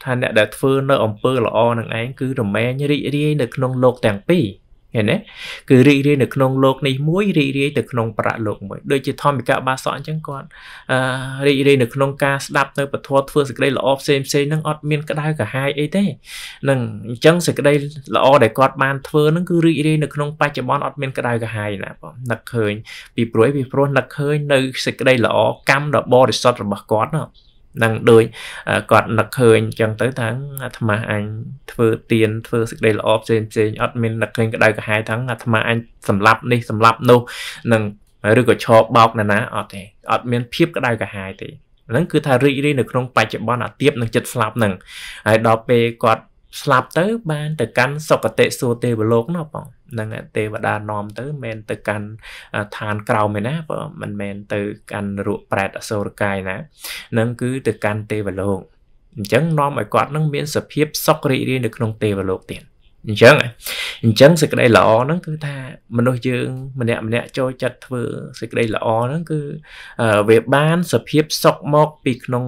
ថាអ្នកដែលធ្វើនៅអំពើល្អនឹងឯងគឺរមែងរីករាយនៅក្នុងលោកទាំងពីរឃើញទេគឺរីករាយនៅក្នុងโลกនេះមួយរីករាយទៅក្នុងប្រាក់โลกមួយដូចជាធម្មកាបាសកអញ្ចឹងគាត់អឺរីករាយនៅក្នុងការស្ដាប់នៅពធធ្វើសេចក្តីល្អផ្សេងផ្សេងហ្នឹងអត់មានក្តៅក្រហាយអីទេនឹងអញ្ចឹងសេចក្តីល្អដែលគាត់បានធ្វើហ្នឹងគឺរីករាយនៅក្នុងបច្ចុប្បន្នអត់មានក្តៅក្រហាយណាបងនឹកឃើញពីព្រួយពីព្រោះនឹកឃើញនៅសេចក្តីល្អកម្មដ៏បរិសុទ្ធរបស់គាត់ណានឹងដូចគាត់នឹកឃើញចឹងទៅថាអាត្មាអញធ្វើទៀនធ្វើសេចក្តីល្អផ្សេងផ្សេងអត់មាននឹកឃើញក្តៅក្រហាយថាអាត្មាអញសម្លាប់នេះសម្លាប់នោះនឹងឬក៏ឈប់បោកណាណាអត់ទេអត់មានភាពក្តៅក្រហាយទេហ្នឹងគឺថារីករាយនៅក្នុង បច្ចុប្បន្នអាទៀបនឹងចិត្តស្លាប់ហ្នឹងហើយដល់ពេលគាត់ស្លាប់ទៅ បាន ទៅកាន់សុគតិសួគ៌ទេវលោកណាបងនឹងទេវតានាំទៅមិនទៅកាន់ឋានក្រោមឯណាបើមិនមែនទៅកាន់រូបប្រែត អសូរកាយណានឹងគឺទៅកាន់ទេវលោកអញ្ចឹងនាំឲ្យគាត់នឹងមានសភាពសុខរីករាយនៅក្នុងទេវលោកទៀតអញ្ចឹងអញ្ចឹងសេចក្តីល្អហ្នឹងគឺថាមនុស្សយើង ម្នាក់ម្នាក់ចូលចិត្តធ្វើសេចក្តីល្អហ្នឹងគឺវាបានសភាពសុខមកពីក្នុង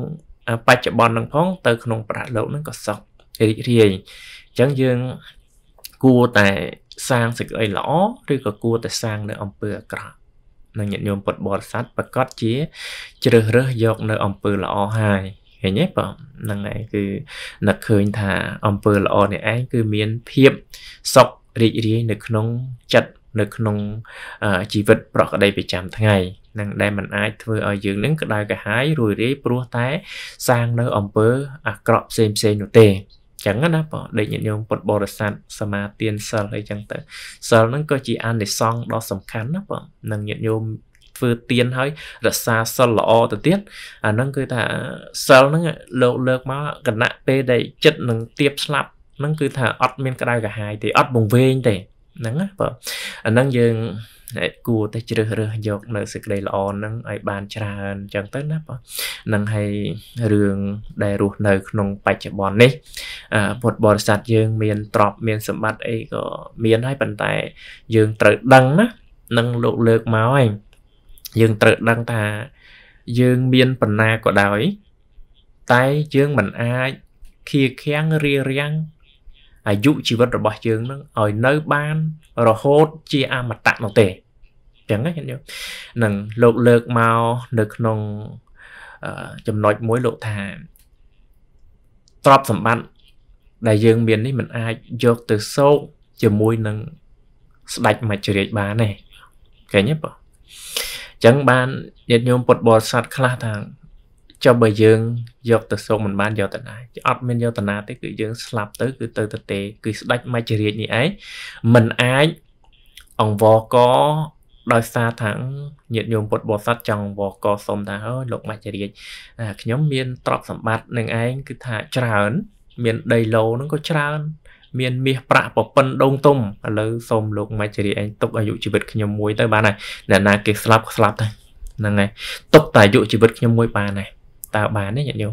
បច្ចុប្បន្នហ្នឹងផងទៅក្នុង ប្រាក់លោកហ្នឹងក៏សុខរីករាយអញ្ចឹងយើងគួរតែសាងសេចក្តីល្អឬក៏គួរតែ សាងនៅអំពើអាក្រក់នឹងញាតិញោមពុទ្ធបរិស័ទប្រកាសជាជ្រើសរើសយកនៅអំពើល្អហើយឃើញទេបងហ្នឹងឯងគឺនឹកឃើញថាអំពើល្អនេះឯងគឺមានភាពសុខរីករាយនៅក្នុងចិត្តនៅក្នុងជីវិតប្រក្តីប្រចាំថ្ងៃនឹងដែលมันអាចធ្វើឲ្យយើងនឹងក្តៅក្រហាយរួយរាយព្រោះតែសាងនៅអំពើអាក្រក់ផ្សេងផ្សេងនោះទេចឹងណាបងដេកញាតិញោមពុទ្ធបរិស័ទសមាទានសិលអីចឹងទៅសិលហ្នឹងក៏ជាអានិសង្សដ៏សំខាន់ណាបងនឹងញាតិញោមធ្វើទៀនហើយរក្សាសិលល្អទៅទៀតអាហ្នឹងគឺថាសិលហ្នឹងលោកលើកមកគណៈពេលដែលចិត្តនឹងទៀបស្លាប់ហ្នឹងគឺ ថាអត់មានក្តៅក្រហាយទេអត់បង្វែងទេហ្នឹងណាបងអាហ្នឹងយើងហើយគួរតែជ្រើសរើសយកនៅសេចក្តីល្អហ្នឹងឲ្យបានច្រើនអញ្ចឹងទៅណាបងនឹងហើយរឿងដែលរស់នៅក្នុងបច្ចុប្បន្ននេះពុទ្ធបរិស័ទយើងមានទ្រព្យមានសម្បត្តិអីក៏មានហើយប៉ុន្តែ យើងត្រូវដឹងណានឹងលោកលើកមកហើយយើងត្រូវដឹងថា យើងមានបណ្ណាក៏ដោយ តែយើងមិនអាចឃៀខាំងរារាំងអាយុជីវិតរបស់យើងនឹងឲ្យនៅបានរហូតជាអមតៈនោះទេចឹងហ្នឹងនឹងលោកលើកមកនៅក្នុងចំណុចមួយលោកថាទ្រព្យសម្បត្តិដែលយើងមាននេះมันអាចយកទៅសោកជាមួយនឹងស្ដេចមច្ចរាជបានទេឃើញទេបងអញ្ចឹងបានញាតិញោមពុទ្ធបរិស័ទខ្លះថាចុះបើយើង យកទៅសោកមិនបានយកតណាអត់មានយកតណាទេគឺយើងស្លាប់ទៅគឺទៅទៅទេ គឺស្ដាច់មច្ចរាជនេះឯងមិនអាចអង្វរកដោយសារថាញាតិញោមពុទ្ធបរិស័ទចង់វកសុំថាអើលោកមច្ចរាជខ្ញុំមានទ្រព្យសម្បត្តិនឹងឯងគឺថាច្រើន មានដីឡូនឹងក៏ច្រើន មានមាសប្រាក់ប្រពន្ធដងទុំឥឡូវសូមលោកមច្ចរាជឯងទុកអាយុជីវិតខ្ញុំមួយទៅបានហើយអ្នកណាគេស្លាប់ស្លាប់ទៅហ្នឹងហើយទុកតែអាយុជីវិតខ្ញុំមួយបានហើយតើបានទេញាតិញោម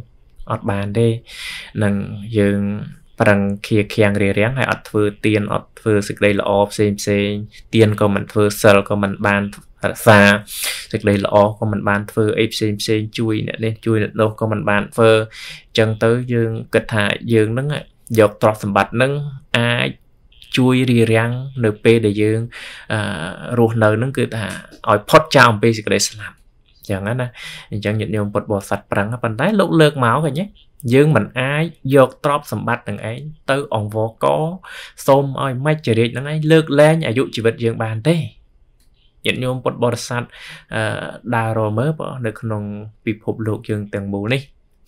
អត់បានទេនឹងយើងប្រឹងគៀខាំងរារាំងហើយអត់ធ្វើទៀនអត់ធ្វើសេចក្តីល្អផ្សេងផ្សេងទៀនក៏មិនធ្វើសិលក៏មិនបានរក្សាសេចក្តីល្អក៏មិនបានធ្វើអីផ្សេងផ្សេងជួយអ្នកនេះជួយអ្នកនោះក៏មិនបានធ្វើអញ្ចឹងទៅយើងគិតថាយើងនឹងយកទ្រព្យសម្បត្តិនឹងអាចជួយរារាំងនៅពេលដែលយើងអឺរស់នៅនឹងគឺថាឲ្យផុតចាអំពីសេចក្តីស្លាប់ចឹងណាអញ្ចឹងញាតិញោមពុទ្ធបរិស័ទប្រឹងប៉ុន្តែលោកលើកមកឃើញទេយើងមិនអាចយកទ្រព្យសម្បត្តិទាំងឯងទៅអង្វរកសូមឲ្យមច្ចរាជហ្នឹងឯងលើកលែងអាយុជីវិតយើងបានទេញាតិញោមពុទ្ធបរិស័ទអឺដើររមើលនៅក្នុងពិភពលោកយើងទាំងមូលនេះ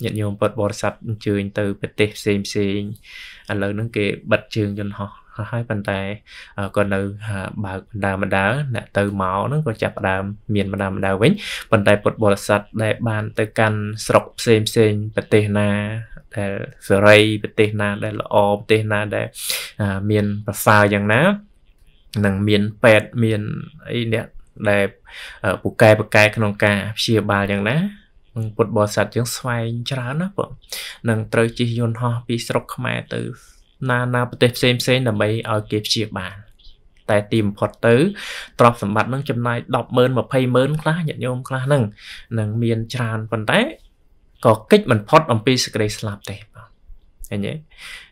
ញាតិញោមពុទ្ធបរិស័ទអញ្ជើញទៅប្រទេសផ្សេងផ្សេងឥឡូវហ្នឹងគេបិទជើងយន្តហោះហើយប៉ុន្តែក៏នៅបើកបណ្ដាបណ្ដាអ្នកទៅមកហ្នឹងក៏ចាប់ផ្ដើមមានបណ្ដាបណ្ដាវិញប៉ុន្តែពុទ្ធបរិស័ទដែលបាន ទៅកាន់ស្រុកផ្សេងផ្សេងប្រទេសណាដែលសេរីប្រទេសណាដែលល្អប្រទេសណាដែលមានប្រសើរយ៉ាងណានឹងមានពេទ្យមានអីអ្នកដែលពូកែពូកែក្នុងការព្យាបាលយ៉ាងណាពុទ្ធបរិស័ទយើងស្វែងច្រើនណាបងនឹងត្រូវជិះយន្តហោះពីស្រុកខ្មែរទៅណាណាប្រទេសផ្សេងផ្សេងដើម្បីឲ្យគេព្យាបាលតែទីបំផុតទៅទ្រព្យសម្បត្តិនឹងចំណាយ100000 20000ខ្លះញាតិញោមខ្លះហ្នឹងនឹងមានច្រើនប៉ុន្តែក៏កិច្ចមិនផុតអំពីសេចក្តីស្លាប់ទេបាទឃើញទេ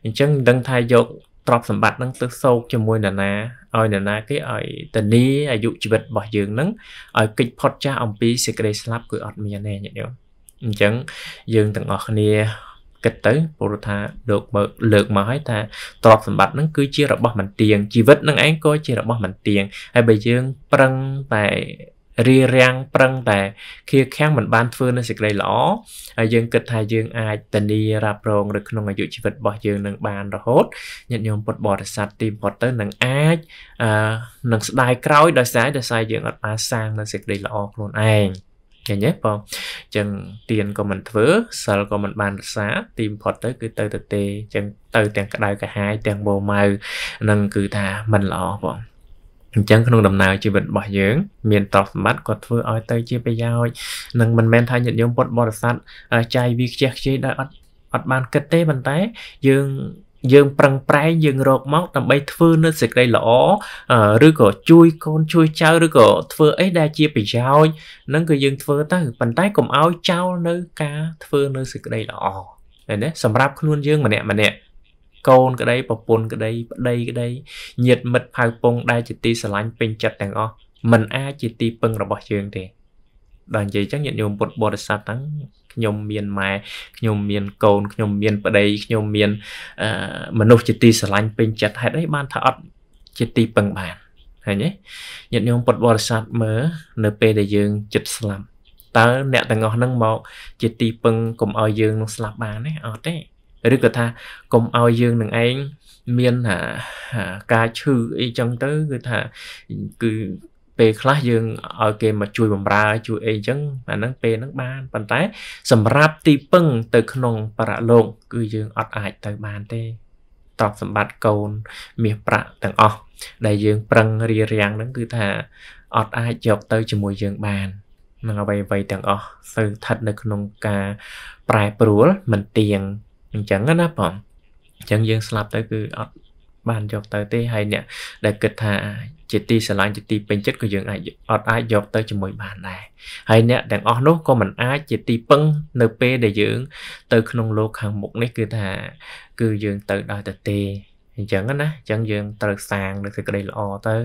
អញ្ចឹងដឹងថាយកទ្រព្យសម្បត្តិហ្នឹងទៅសោកជាមួយនរណាឲ្យនរណាគេឲ្យតនីអាយុជីវិតរបស់យើងហ្នឹងឲ្យកិច្ចផុតចាស់អំពីសេចក្តីស្លាប់គឺអត់មានទេញាតិញោមអញ្ចឹងយើងទាំងអស់គ្នាគិតទៅពលរដ្ឋថាលោកមើលលើកមកឲ្យថាទ្រព្យសម្បត្តិហ្នឹងគឺជារបស់មិនទៀងជីវិតនឹងឯងក៏ជារបស់មិនទៀងហើយបើយើងប្រឹងតែរារាំងប្រឹងតែខៀខាំងមិនបានធ្វើនៅសេចក្តីល្អហើយយើងគិតថាយើងអាចធានារ៉ាប់រងឬក្នុងអាយុជីវិតរបស់យើងនឹងបានរហូតញាតិញោមពុទ្ធបរិស័ទទីបំផុតទៅនឹងអាចអឺនឹងស្ដាយក្រោយដោយសារដោយសារយើងអត់បានសាង នៅសេចក្តីល្អខ្លួនឯង។ឃើញទេបងអញ្ចឹងទៀនក៏មិនធ្វើសិលក៏មិនបានរក្សាទីបំផុតទៅ គឺទៅទៅទេអញ្ចឹងទៅទាំងក្តៅកាហាយទាំងម៉ូម៉ៅនឹងគឺថាមិនល្អបងអញ្ចឹងក្នុងដំណើរជីវិតរបស់យើងមានទ្រព្យសម្បត្តិក៏ធ្វើឲ្យ ទៅជាប្រយោជន៍នឹងមិនមែនថាញាតិញោមពុទ្ធបរិស័ទចាយវាខ្ជះខ្ជាយដោយអត់អត់បានគិតទេប៉ុន្តែយើងយើងប្រឹងប្រែងយើងរកមកដើម្បីធ្វើនៅសេចក្តីល្អឬក៏ជួយ កូនជួយចៅឬក៏ធ្វើ អីដែលជាប្រយោជន៍ហ្នឹងគឺយើងធ្វើទៅប៉ុន្តែកុំឲ្យចោលនៅការធ្វើនៅសេចក្តីល្អឃើញទេសម្រាប់ខ្លួនយើងម្នាក់ម្នាក់កូនក្តីប្រពន្ធក្តីប្តីក្តីញាតិមិត្តផៅពងដែលជាទីស្រឡាញ់ពេញចិត្តទាំងអស់มันអាចជាទីពឹងរបស់យើងទេដល់និយាយចឹងញាតិញោមពុទ្ធបរិស័ទទាំងខ្ញុំមានម៉ែខ្ញុំមានកូនខ្ញុំមានប្តីខ្ញុំមានមនុស្សជាទីស្រឡាញ់ពេញចិត្តហេតុអីបានថាអត់ជាទីពឹងបានឃើញទេញាតិញោមពុទ្ធបរិស័ទមើលនៅពេលដែលយើងចិត្តស្លាប់តើអ្នកទាំងអស់ហ្នឹងមកជាទីពឹងកុំឲ្យយើងនឹងស្លាប់បានទេអត់ទេឬក៏ថាកុំឲ្យយើងនឹងឯងមានការឈឺអីចឹងទៅគឺថាគឺពេលខ្លះយើងឲ្យគេមកជួយបំរើ ជួយអីចឹងអាហ្នឹងពេលហ្នឹងបានប៉ុន្តែសម្រាប់ទីពឹងទៅ ក្នុងបរលោកគឺយើងអត់អាចទៅបានទេទ្រព្យសម្បត្តិកូនមាសប្រាក់ទាំងអស់ដែលយើងប្រឹងរៀបរៀងហ្នឹងគឺថាអត់អាចយកទៅជាមួយយើង បាននឹងអ្វីអ្វីទាំងអស់គឺស្ថិតនៅក្នុងការប្រែប្រួលមិនទៀងអញ្ចឹងណាបងអញ្ចឹងយើងស្លាប់ទៅគឺអត់បានយកទៅទេហើយអ្នកដែលគិតថាជាទីស្រឡាញ់ជាទីពេញចិត្តក៏យើងអាចអត់អាចយកទៅជាមួយបានដែរហើយអ្នកទាំងអស់នោះក៏មិនអាចជាទីពឹងនៅពេលដែលយើង ទៅ ក្នុងโลกខាងមុខនេះគឺថាគឺយើងទៅដល់តែទេអញ្ចឹងណាអញ្ចឹងយើងត្រូវសាងនៅសេចក្តីល្អទៅ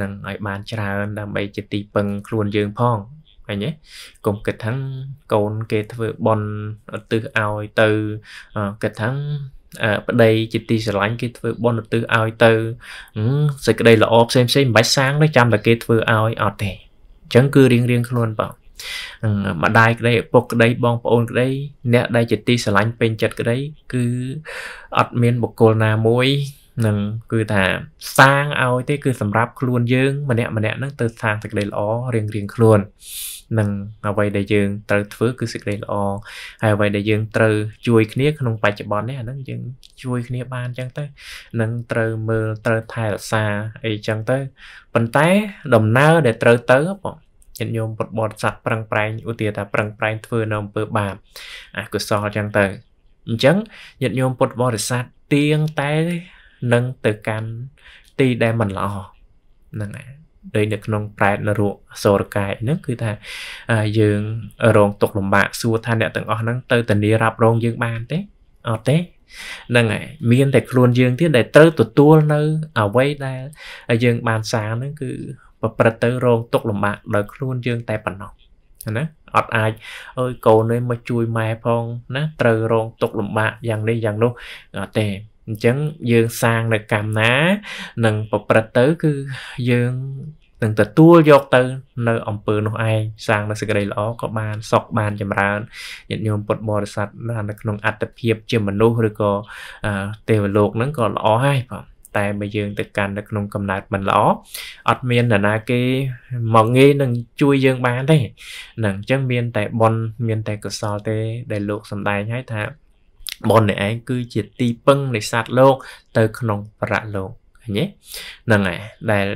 នឹងឲ្យបានច្រើនដើម្បីជាទីពឹងខ្លួនយើងផងឃើញទេកុំគិតថាកូនគេធ្វើបន់ឧទ្ទិសឲ្យទៅគិតថាប្តីជាទីស្រឡាញ់គេធ្វើបុណ្យឧទ្ទិសឲ្យទៅសេចក្តីល្អផ្សេងផ្សេងមិនបាច់សាងទេចាំតែគេធ្វើឲ្យអត់ទេអញ្ចឹងគឺរៀងរៀងខ្លួនបងម្ដាយក្តីឪពុកក្តីបងប្អូនក្តីអ្នកដែលជាទីស្រឡាញ់ពេញចិត្តក្តីគឺអត់មានបុគ្គលណាមួយនឹងគឺថាសាងឲ្យទេគឺសម្រាប់ខ្លួនយើង ម្នាក់ម្នាក់ហ្នឹងទៅសាងសេចក្តីល្អរៀងរៀងខ្លួននិងអ្វីដែលយើងត្រូវធ្វើគឺសេចក្តីល្អហើយអ្វីដែលយើងត្រូវជួយគ្នាក្នុងបច្ចុប្បន្ននេះអាហ្នឹងយើងជួយគ្នា បានអញ្ចឹងទៅនឹងត្រូវមើលត្រូវថែរក្សាអីអញ្ចឹងទៅប៉ុន្តែដំណើរដែលត្រូវទៅបងញាតិញោមពុតបតស័កប្រឹងប្រែងឧទាហរណ៍ថាប្រឹងប្រែងធ្វើនៅអំពើបាបអកុសលអញ្ចឹងទៅអញ្ចឹងញាតិញោមពុតបរិស័ទទៀងតែនឹងទៅកាន់ទីដែលមិនល្អហ្នឹងហើយដូចនៅក្នុង ប្រែតនរកសរកាយហ្នឹងគឺថាយើងរងទុកលំបាកសួរថាអ្នកទាំងអស់ហ្នឹង ទៅធានារ៉ាប់រងយើងបានទេអត់ទេហ្នឹងហើយមានតែខ្លួនយើងទៀតដែលត្រូវទទួល នៅអ្វីដែល យើង បានសារហ្នឹងគឺប្រព្រឹត្តទៅរងទុកលំបាកដោយខ្លួនយើងតែប៉ុណ្ណោះណាអត់អាចអើយកូននេះមកជួយម៉ែផងណាត្រូវរងទុកលំបាកយ៉ាងនេះយ៉ាងនោះអត់ទេអញ្ចឹងយើងសាងនៅកម្មណានឹងប្រព្រឹត្តទៅគឺយើងនឹងទទួលយកទៅនៅអំពើនោះឯងសាងនៅសេចក្តីល្អក៏បានសុខបានចម្រើនញាតិញោមពុទ្ធបរិស័ទនៅក្នុងអត្តភាពជាមនុស្សឬក៏ទេវលោកហ្នឹងក៏ល្អហើយបាទតែបើយើងទៅកាន់នៅក្នុងកំណើតមិនល្អអត់មាននរណាគេមកងាយនឹងជួយយើងបានទេនឹងអញ្ចឹងមាន តែប៉ុនមាន តែកុសលទេ ដែលលោកសំដែងឲ្យថាបននេះឯងគឺជាទីពឹងនៃសត្វលោកទៅក្នុងប្រាក់លោកឃើញទេហ្នឹងហើយដែល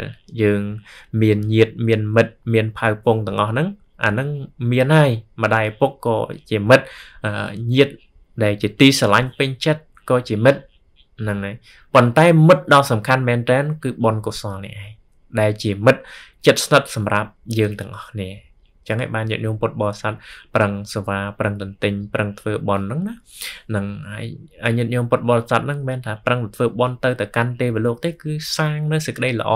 យើងមានញាតមានមិត្តមានផៅពងទាំងអស់ហ្នឹងអាហ្នឹងមានហើយម្ដាយឪពុកក៏ជាមិត្តញាតដែលជាទីស្រឡាញ់ពេញចិត្តក៏ជាមិត្តហ្នឹងហើយប៉ុន្តែ មិត្តដ៏សំខាន់មែនតើគឺបុណ្យកុសលនេះឯងដែលជាមិត្តចិត្តស្និទ្ធសម្រាប់យើងទាំងអស់គ្នាចឹងឯងបានញាតិញោមពុទ្ធបរិស័ទប្រឹងសេវាប្រឹងទន្ទិញ ប្រឹងធ្វើបន់ហ្នឹងណានឹងហើយឲ្យញាតិញោមពុទ្ធបរិស័ទហ្នឹងមិនមែនថាប្រឹងធ្វើបន់ទៅទៅកាន់ទេវលោកទេគឺសាងនៅសេចក្តីល្អ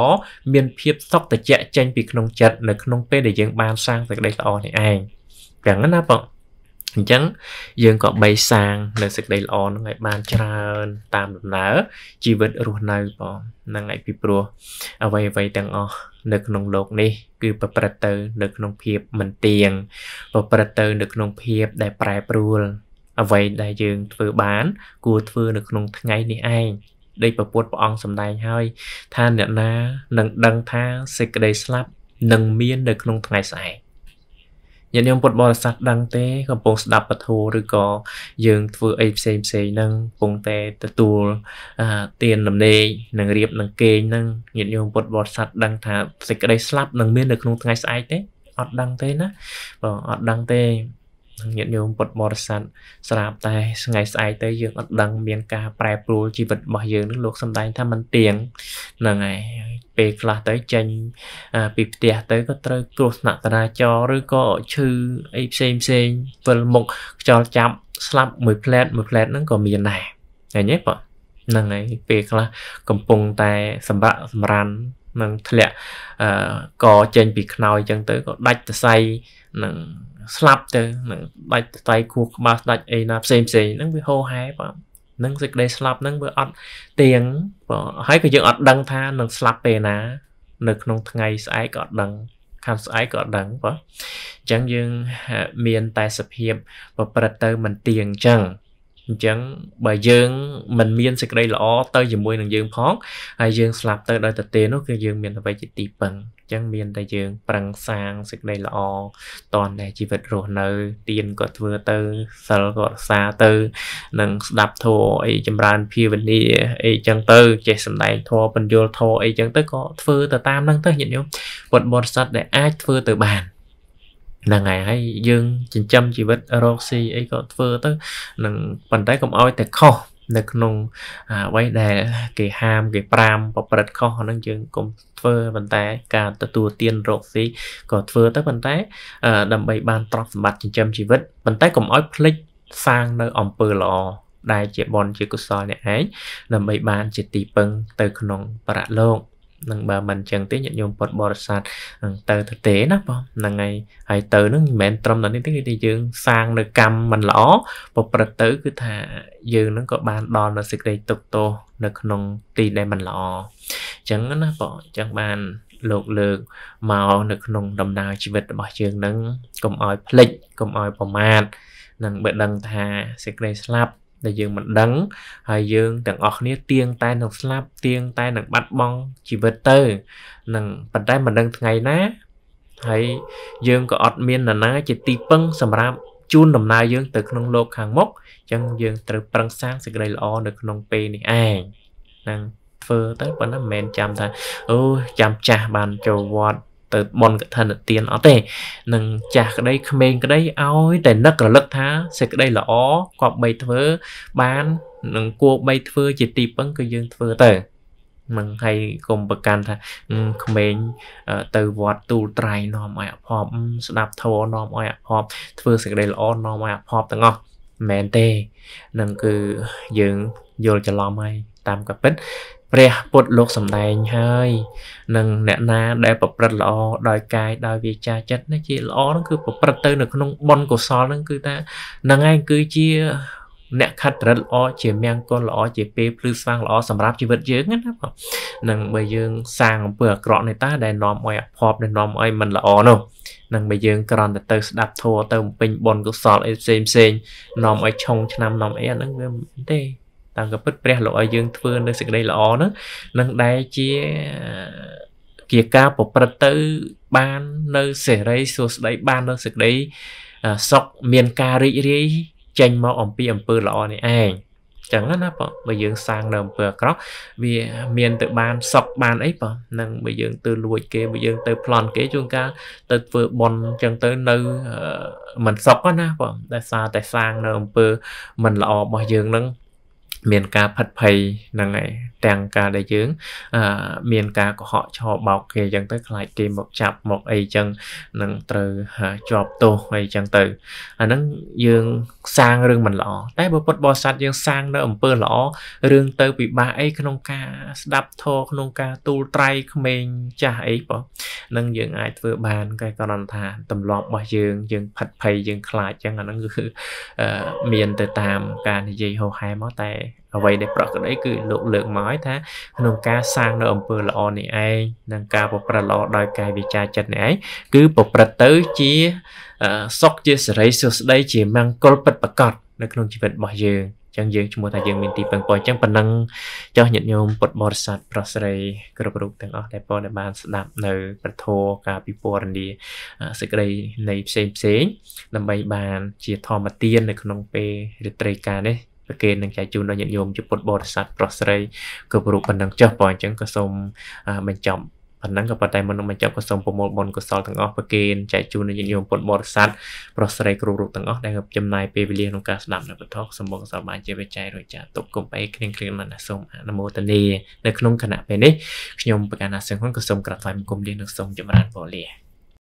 មានភាព សុខតិចចេញពីក្នុងចិត្តនៅក្នុងពេលដែលយើងបាន សាងសេចក្តីល្អនេះឯងចឹងណាបងអញ្ចឹង យើងក៏បីសាងនៅសេចក្តីល្អនឹងឲ្យបានច្រើនតាមដំណើរជីវិតរស់នៅបងនឹងឲ្យពីព្រោះអ្វីអ្វីទាំងអស់នៅក្នុងโลกនេះគឺប្រព្រឹត្តទៅនៅក្នុងភាពមិនទៀងប្រព្រឹត្តទៅនៅក្នុងភាពដែលប្រែប្រួល អ្វីដែលយើងធ្វើបាន គួរធ្វើនៅក្នុងថ្ងៃនេះឯងដោយប្រពុតព្រះអង្គសម្ដែងហើយថាអ្នកណានឹងដឹងថាសេចក្តីស្លាប់នឹងមាននៅក្នុងថ្ងៃស្អែកញាតិញោមពុទ្ធបរិស័ទដឹងទេកំពុងស្ដាប់ពធឬក៏យើងធ្វើអីផ្សេងផ្សេងហ្នឹងកំពុងតែទទួលទានដំណេកនិងរៀបនឹងគេងហ្នឹងញាតិញោមពុទ្ធបរិស័ទដឹងថាសេចក្តីស្លាប់នឹងមាននៅក្នុងថ្ងៃស្អែកទេអត់ដឹងទេណាបងអត់ដឹងទេញាតិញោមពុទ្ធបរិស័ទស្រាប់តែថ្ងៃស្អែកទៅយើងអត់ដឹងមានការប្រែប្រួលជីវិតរបស់យើងនឹងលោកសំដែងថាมันទៀងហ្នឹងហើយពេលខ្លះទៅចេញពីផ្ទះទៅក៏ត្រូវគ្រោះថ្នាក់ចរាចរណ៍ឬក៏ឈឺអីផ្សេងផ្សេងវិលមុខខ្យល់ចាប់ស្លាប់មួយផ្លែតមួយផ្លែតហ្នឹងក៏មានដែរឃើញទេបងហ្នឹងហើយពេលខ្លះកំពុងតែ សម្រាប់សម្រាននឹងធ្លាក់អឺក៏ចេញពីខ្នើយអញ្ចឹងទៅក៏ដាច់សរសៃនឹងស្លាប់ទៅនឹងដាច់សរសៃខួរក្បាលដាច់អីណាផ្សេងផ្សេងហ្នឹងវាហោហែបងនឹងសេចក្តីស្លាប់នឹងវាអត់ទៀងហើយក៏យើងអត់ដឹងថានឹងស្លាប់ពេលណា នៅក្នុងថ្ងៃស្អែកក៏អត់ដឹងខាងស្អែកក៏អត់ដឹងបាទអញ្ចឹងយើងមានតែសភាពប្រព្រឹត្តទៅមិនទៀងអញ្ចឹងអញ្ចឹងបើយើង មិនមានសេចក្តីល្អទៅជាមួយនឹងយើងផងហើយយើងស្លាប់ទៅដោយតទេនោះគឺយើងមានអ្វីជាទីពឹងអញ្ចឹងមាន តែយើង ប្រឹងសាងសេចក្តីល្អតនតែជីវិតរស់នៅទៀនក៏ធ្វើទៅសិលក៏រក្សាទៅនឹងស្ដាប់ធម៌អីចម្រើនភាវនាអីចឹងទៅ ចេះសំដែងធម៌បញ្យលធម៌អីចឹងទៅក៏ធ្វើទៅតាមនឹងទៅញាតិញោមពុទ្ធបរិស័ទដែលអាចធ្វើទៅបានហ្នឹងហើយហើយយើងចិញ្ចឹមជីវិតរកស៊ីអីក៏ធ្វើទៅនឹងប៉ុន្តែកុំឲ្យតែខុសនៅក្នុងអ្វីដែលគេហាមគេប្រាមប្រព្រឹត្តខុសហ្នឹងយើងកុំធ្វើប៉ុន្តែការទទួលទានរកស៊ីក៏ធ្វើទៅប៉ុន្តែដើម្បីបានទ្រព្យសម្បត្តិចិញ្ចឹមជីវិតប៉ុន្តែកុំឲ្យភ្លេចសាងនៅអំពើល្អដែលជាបនជាកុសលអ្នកឯងដើម្បីបានជាទីពឹងទៅក្នុងប្រាក់លោកនឹងបើមិនអញ្ចឹងទេញាតិញោមពុតបរិស័ទនឹងទៅទៅទេណាបងហ្នឹងហើយហើយទៅនឹងមិនមែនត្រឹមតែនេះទេគឺថាយើងសាងនៅកម្មមិនល្អប្រព្រឹត្តទៅគឺថា យើងនឹងក៏បានដល់នៅសេចក្តីទុកទោសនៅក្នុងទីដែលមិនល្អអញ្ចឹងណាបងអញ្ចឹងបានលោកលើកមកនៅក្នុងដំណើរជីវិតរបស់យើងនឹងកុំឲ្យភ្លេចកុំឲ្យប្រមាថនឹងបើដឹងថាសេចក្តីស្លាប់ដែលយើងមិនដឹងហើយយើងទាំងអស់គ្នាទៀងតែនឹងស្លាប់ទៀងតែនឹងបាត់បង់ជីវិតទៅនឹងប៉ុន្តែមិនដឹងថ្ងៃណាហើយយើងក៏អត់មាននរណាជាទីពឹងសម្រាប់ជូនដំណើរយើងទៅក្នុងโลกខាងមុខអញ្ចឹងយើងត្រូវប្រឹងសាងសេចក្តីល្អនៅក្នុងពេលនេះឯងហ្នឹងធ្វើទៅប៉ុន្តែមិនមែនចាំថាអូចាំចាស់បានចូលវត្តទៅបនកឋិនទានអត់ទេនឹងចាស់ក្តីក្មេងក្តីឲ្យតែនឹករលឹកថាសេចក្តីល្អគប្បីធ្វើបាននឹងគួរបីធ្វើជាទីពឹងគឺយើងធ្វើទៅមិនហើយកុំប្រកាន់ថាក្មេងទៅវត្តទូលត្រៃនាំឲ្យអភ័ព្វស្ដាប់ធម៌នាំឲ្យអភ័ព្វធ្វើសេចក្តីល្អនាំឲ្យអភ័ព្វទាំងអស់មែនទេនឹងគឺយើងយល់ច្រឡំហើយតាមក៏ពិតព្រះពុទ្ធលោកសម្ដែងហើយនឹងអ្នកណា ដែលប្រព្រឹត្តល្អដោយកាយដោយវាចាចិត្តនេះជា ល្អនឹងគឺប្រព្រឹត្តទៅនៅក្នុងបុណ្យកុសលនឹងគឺថានឹងឯងគឺជាអ្នកខិតរិតល្អជាមង្គលល្អជាពេលភ្លឺស្វាងល្អសម្រាប់ជីវិតយើងណាបងនឹងបើយើងសាងអំពើអាក្រក់នេះតា ដែលនាំឲ្យអភ័ព្វដែលនាំឲ្យមិនល្អនោះនឹងបើយើងក្រន់តែទៅស្ដាប់ធម៌ទៅបំពេញបុណ្យកុសលអីផ្សេងផ្សេងនាំឲ្យឆុង ឆ្នាំនាំអីអាហ្នឹងវាមិនទេតាមកពិតព្រះលោកឲ្យយើងធ្វើនៅសេចក្តីល្អហ្នឹងនឹងដែលជាជាការប្រព្រឹត្តទៅបាននៅសេរីសួស្តីបាននៅសេចក្តីសុខមានការរីករាយចេញមកអំពីអំពើល្អនេះឯងចឹងណាបងបើយើងសាងនៅអំពើអាក្រក់វាមានទៅបានសក់បានអីបងនឹងបើយើងទៅលួចគេបើយើងទៅប្លន់គេជួនកាលទៅធ្វើបន់ចឹងទៅនៅមិនសក់ណាបងតែសារតែសាង នៅអំពើមិនល្អរបស់យើងនឹងមានការផិតភ័យហ្នឹងហើយទាំងការដែលយើងមានការកុហកឆោបោកគេអញ្ចឹងទៅ ខ្លាចគេមកចាប់មកអីអញ្ចឹងនឹងត្រូវជាប់ទោសអីអញ្ចឹងទៅអាហ្នឹងយើងសាងរឿងមិនល្អតែបើពុតបោះសัตว์យើងសាងនៅអំពើល្អរឿងទៅពិបាកអីក្នុងការស្ដាប់ធរក្នុងការទូលត្រៃក្មេងចាស់អីបោះនឹងយើងអាចធ្វើបានតែគ្រាន់ថាទម្លាប់របស់យើងយើង ផិតភ័យយើងខ្លាចអញ្ចឹងអាហ្នឹងគឺមានទៅតាម ការនិយាយហោហែមកតែអ្វីដែលប្រក្រតីគឺលោកលើកមកឲ្យថាក្នុងការសាងនៅអំពើល្អនេះឯងនិងការប្រព្រឹត្តល្អដោយកាយវិការចិត្តនេះឯងគឺប្រព្រឹត្តទៅជាសុខជាសេរីសុខស្ដីជាមង្គលពិតប្រាកដនៅក្នុងជីវិតរបស់យើងចឹងយើងឈ្មោះថាយើងមានទីពឹងពាក់ចឹងប៉ុណ្ណឹងចោះញាតិញោមពុទ្ធបរិស័ទប្រុសស្រីគ្រប់រូបទាំងអស់ដែលពរដែលបានស្ដាប់នៅព្រះធម៌ការពិពណ៌នាសេចក្តីនៃផ្សេងផ្សេងដើម្បីបានជាធម្មទាន នៅក្នុងពេលរាត្រីកាលនេះគេនឹងចែកជូនដល់ញាតិញោមជាពុទ្ធបរិស័ទប្រុសស្រីគ្រប់រូបប៉ុណ្ណឹងចុះបងអញ្ចឹងក៏សូមបញ្ចប់ប៉ុណ្ណឹងក៏ប៉ុន្តែមុននឹងបញ្ចប់ក៏សូមប្រមូលបុណ្យកុសលទាំងអស់ប្រគេនចែកជូនដល់ញាតិញោមពុទ្ធបរិស័ទប្រុសស្រីគ្រប់រូបទាំងអស់ដែលចំណាយពេលវេលាក្នុងការស្ដាប់នៅពធសម្បុកសលបានជាវិច័យរួចចាទុកគុំអីគ្រៀងគ្រៀងមិនសូមអនុមោទនានៅក្នុងគណៈពេលនេះខ្ញុំប្រកាសណាសឹងហ៊ុនក៏សូមក្រាបថ្វាយបង្គំលានិងសូមចម្រើនពរលា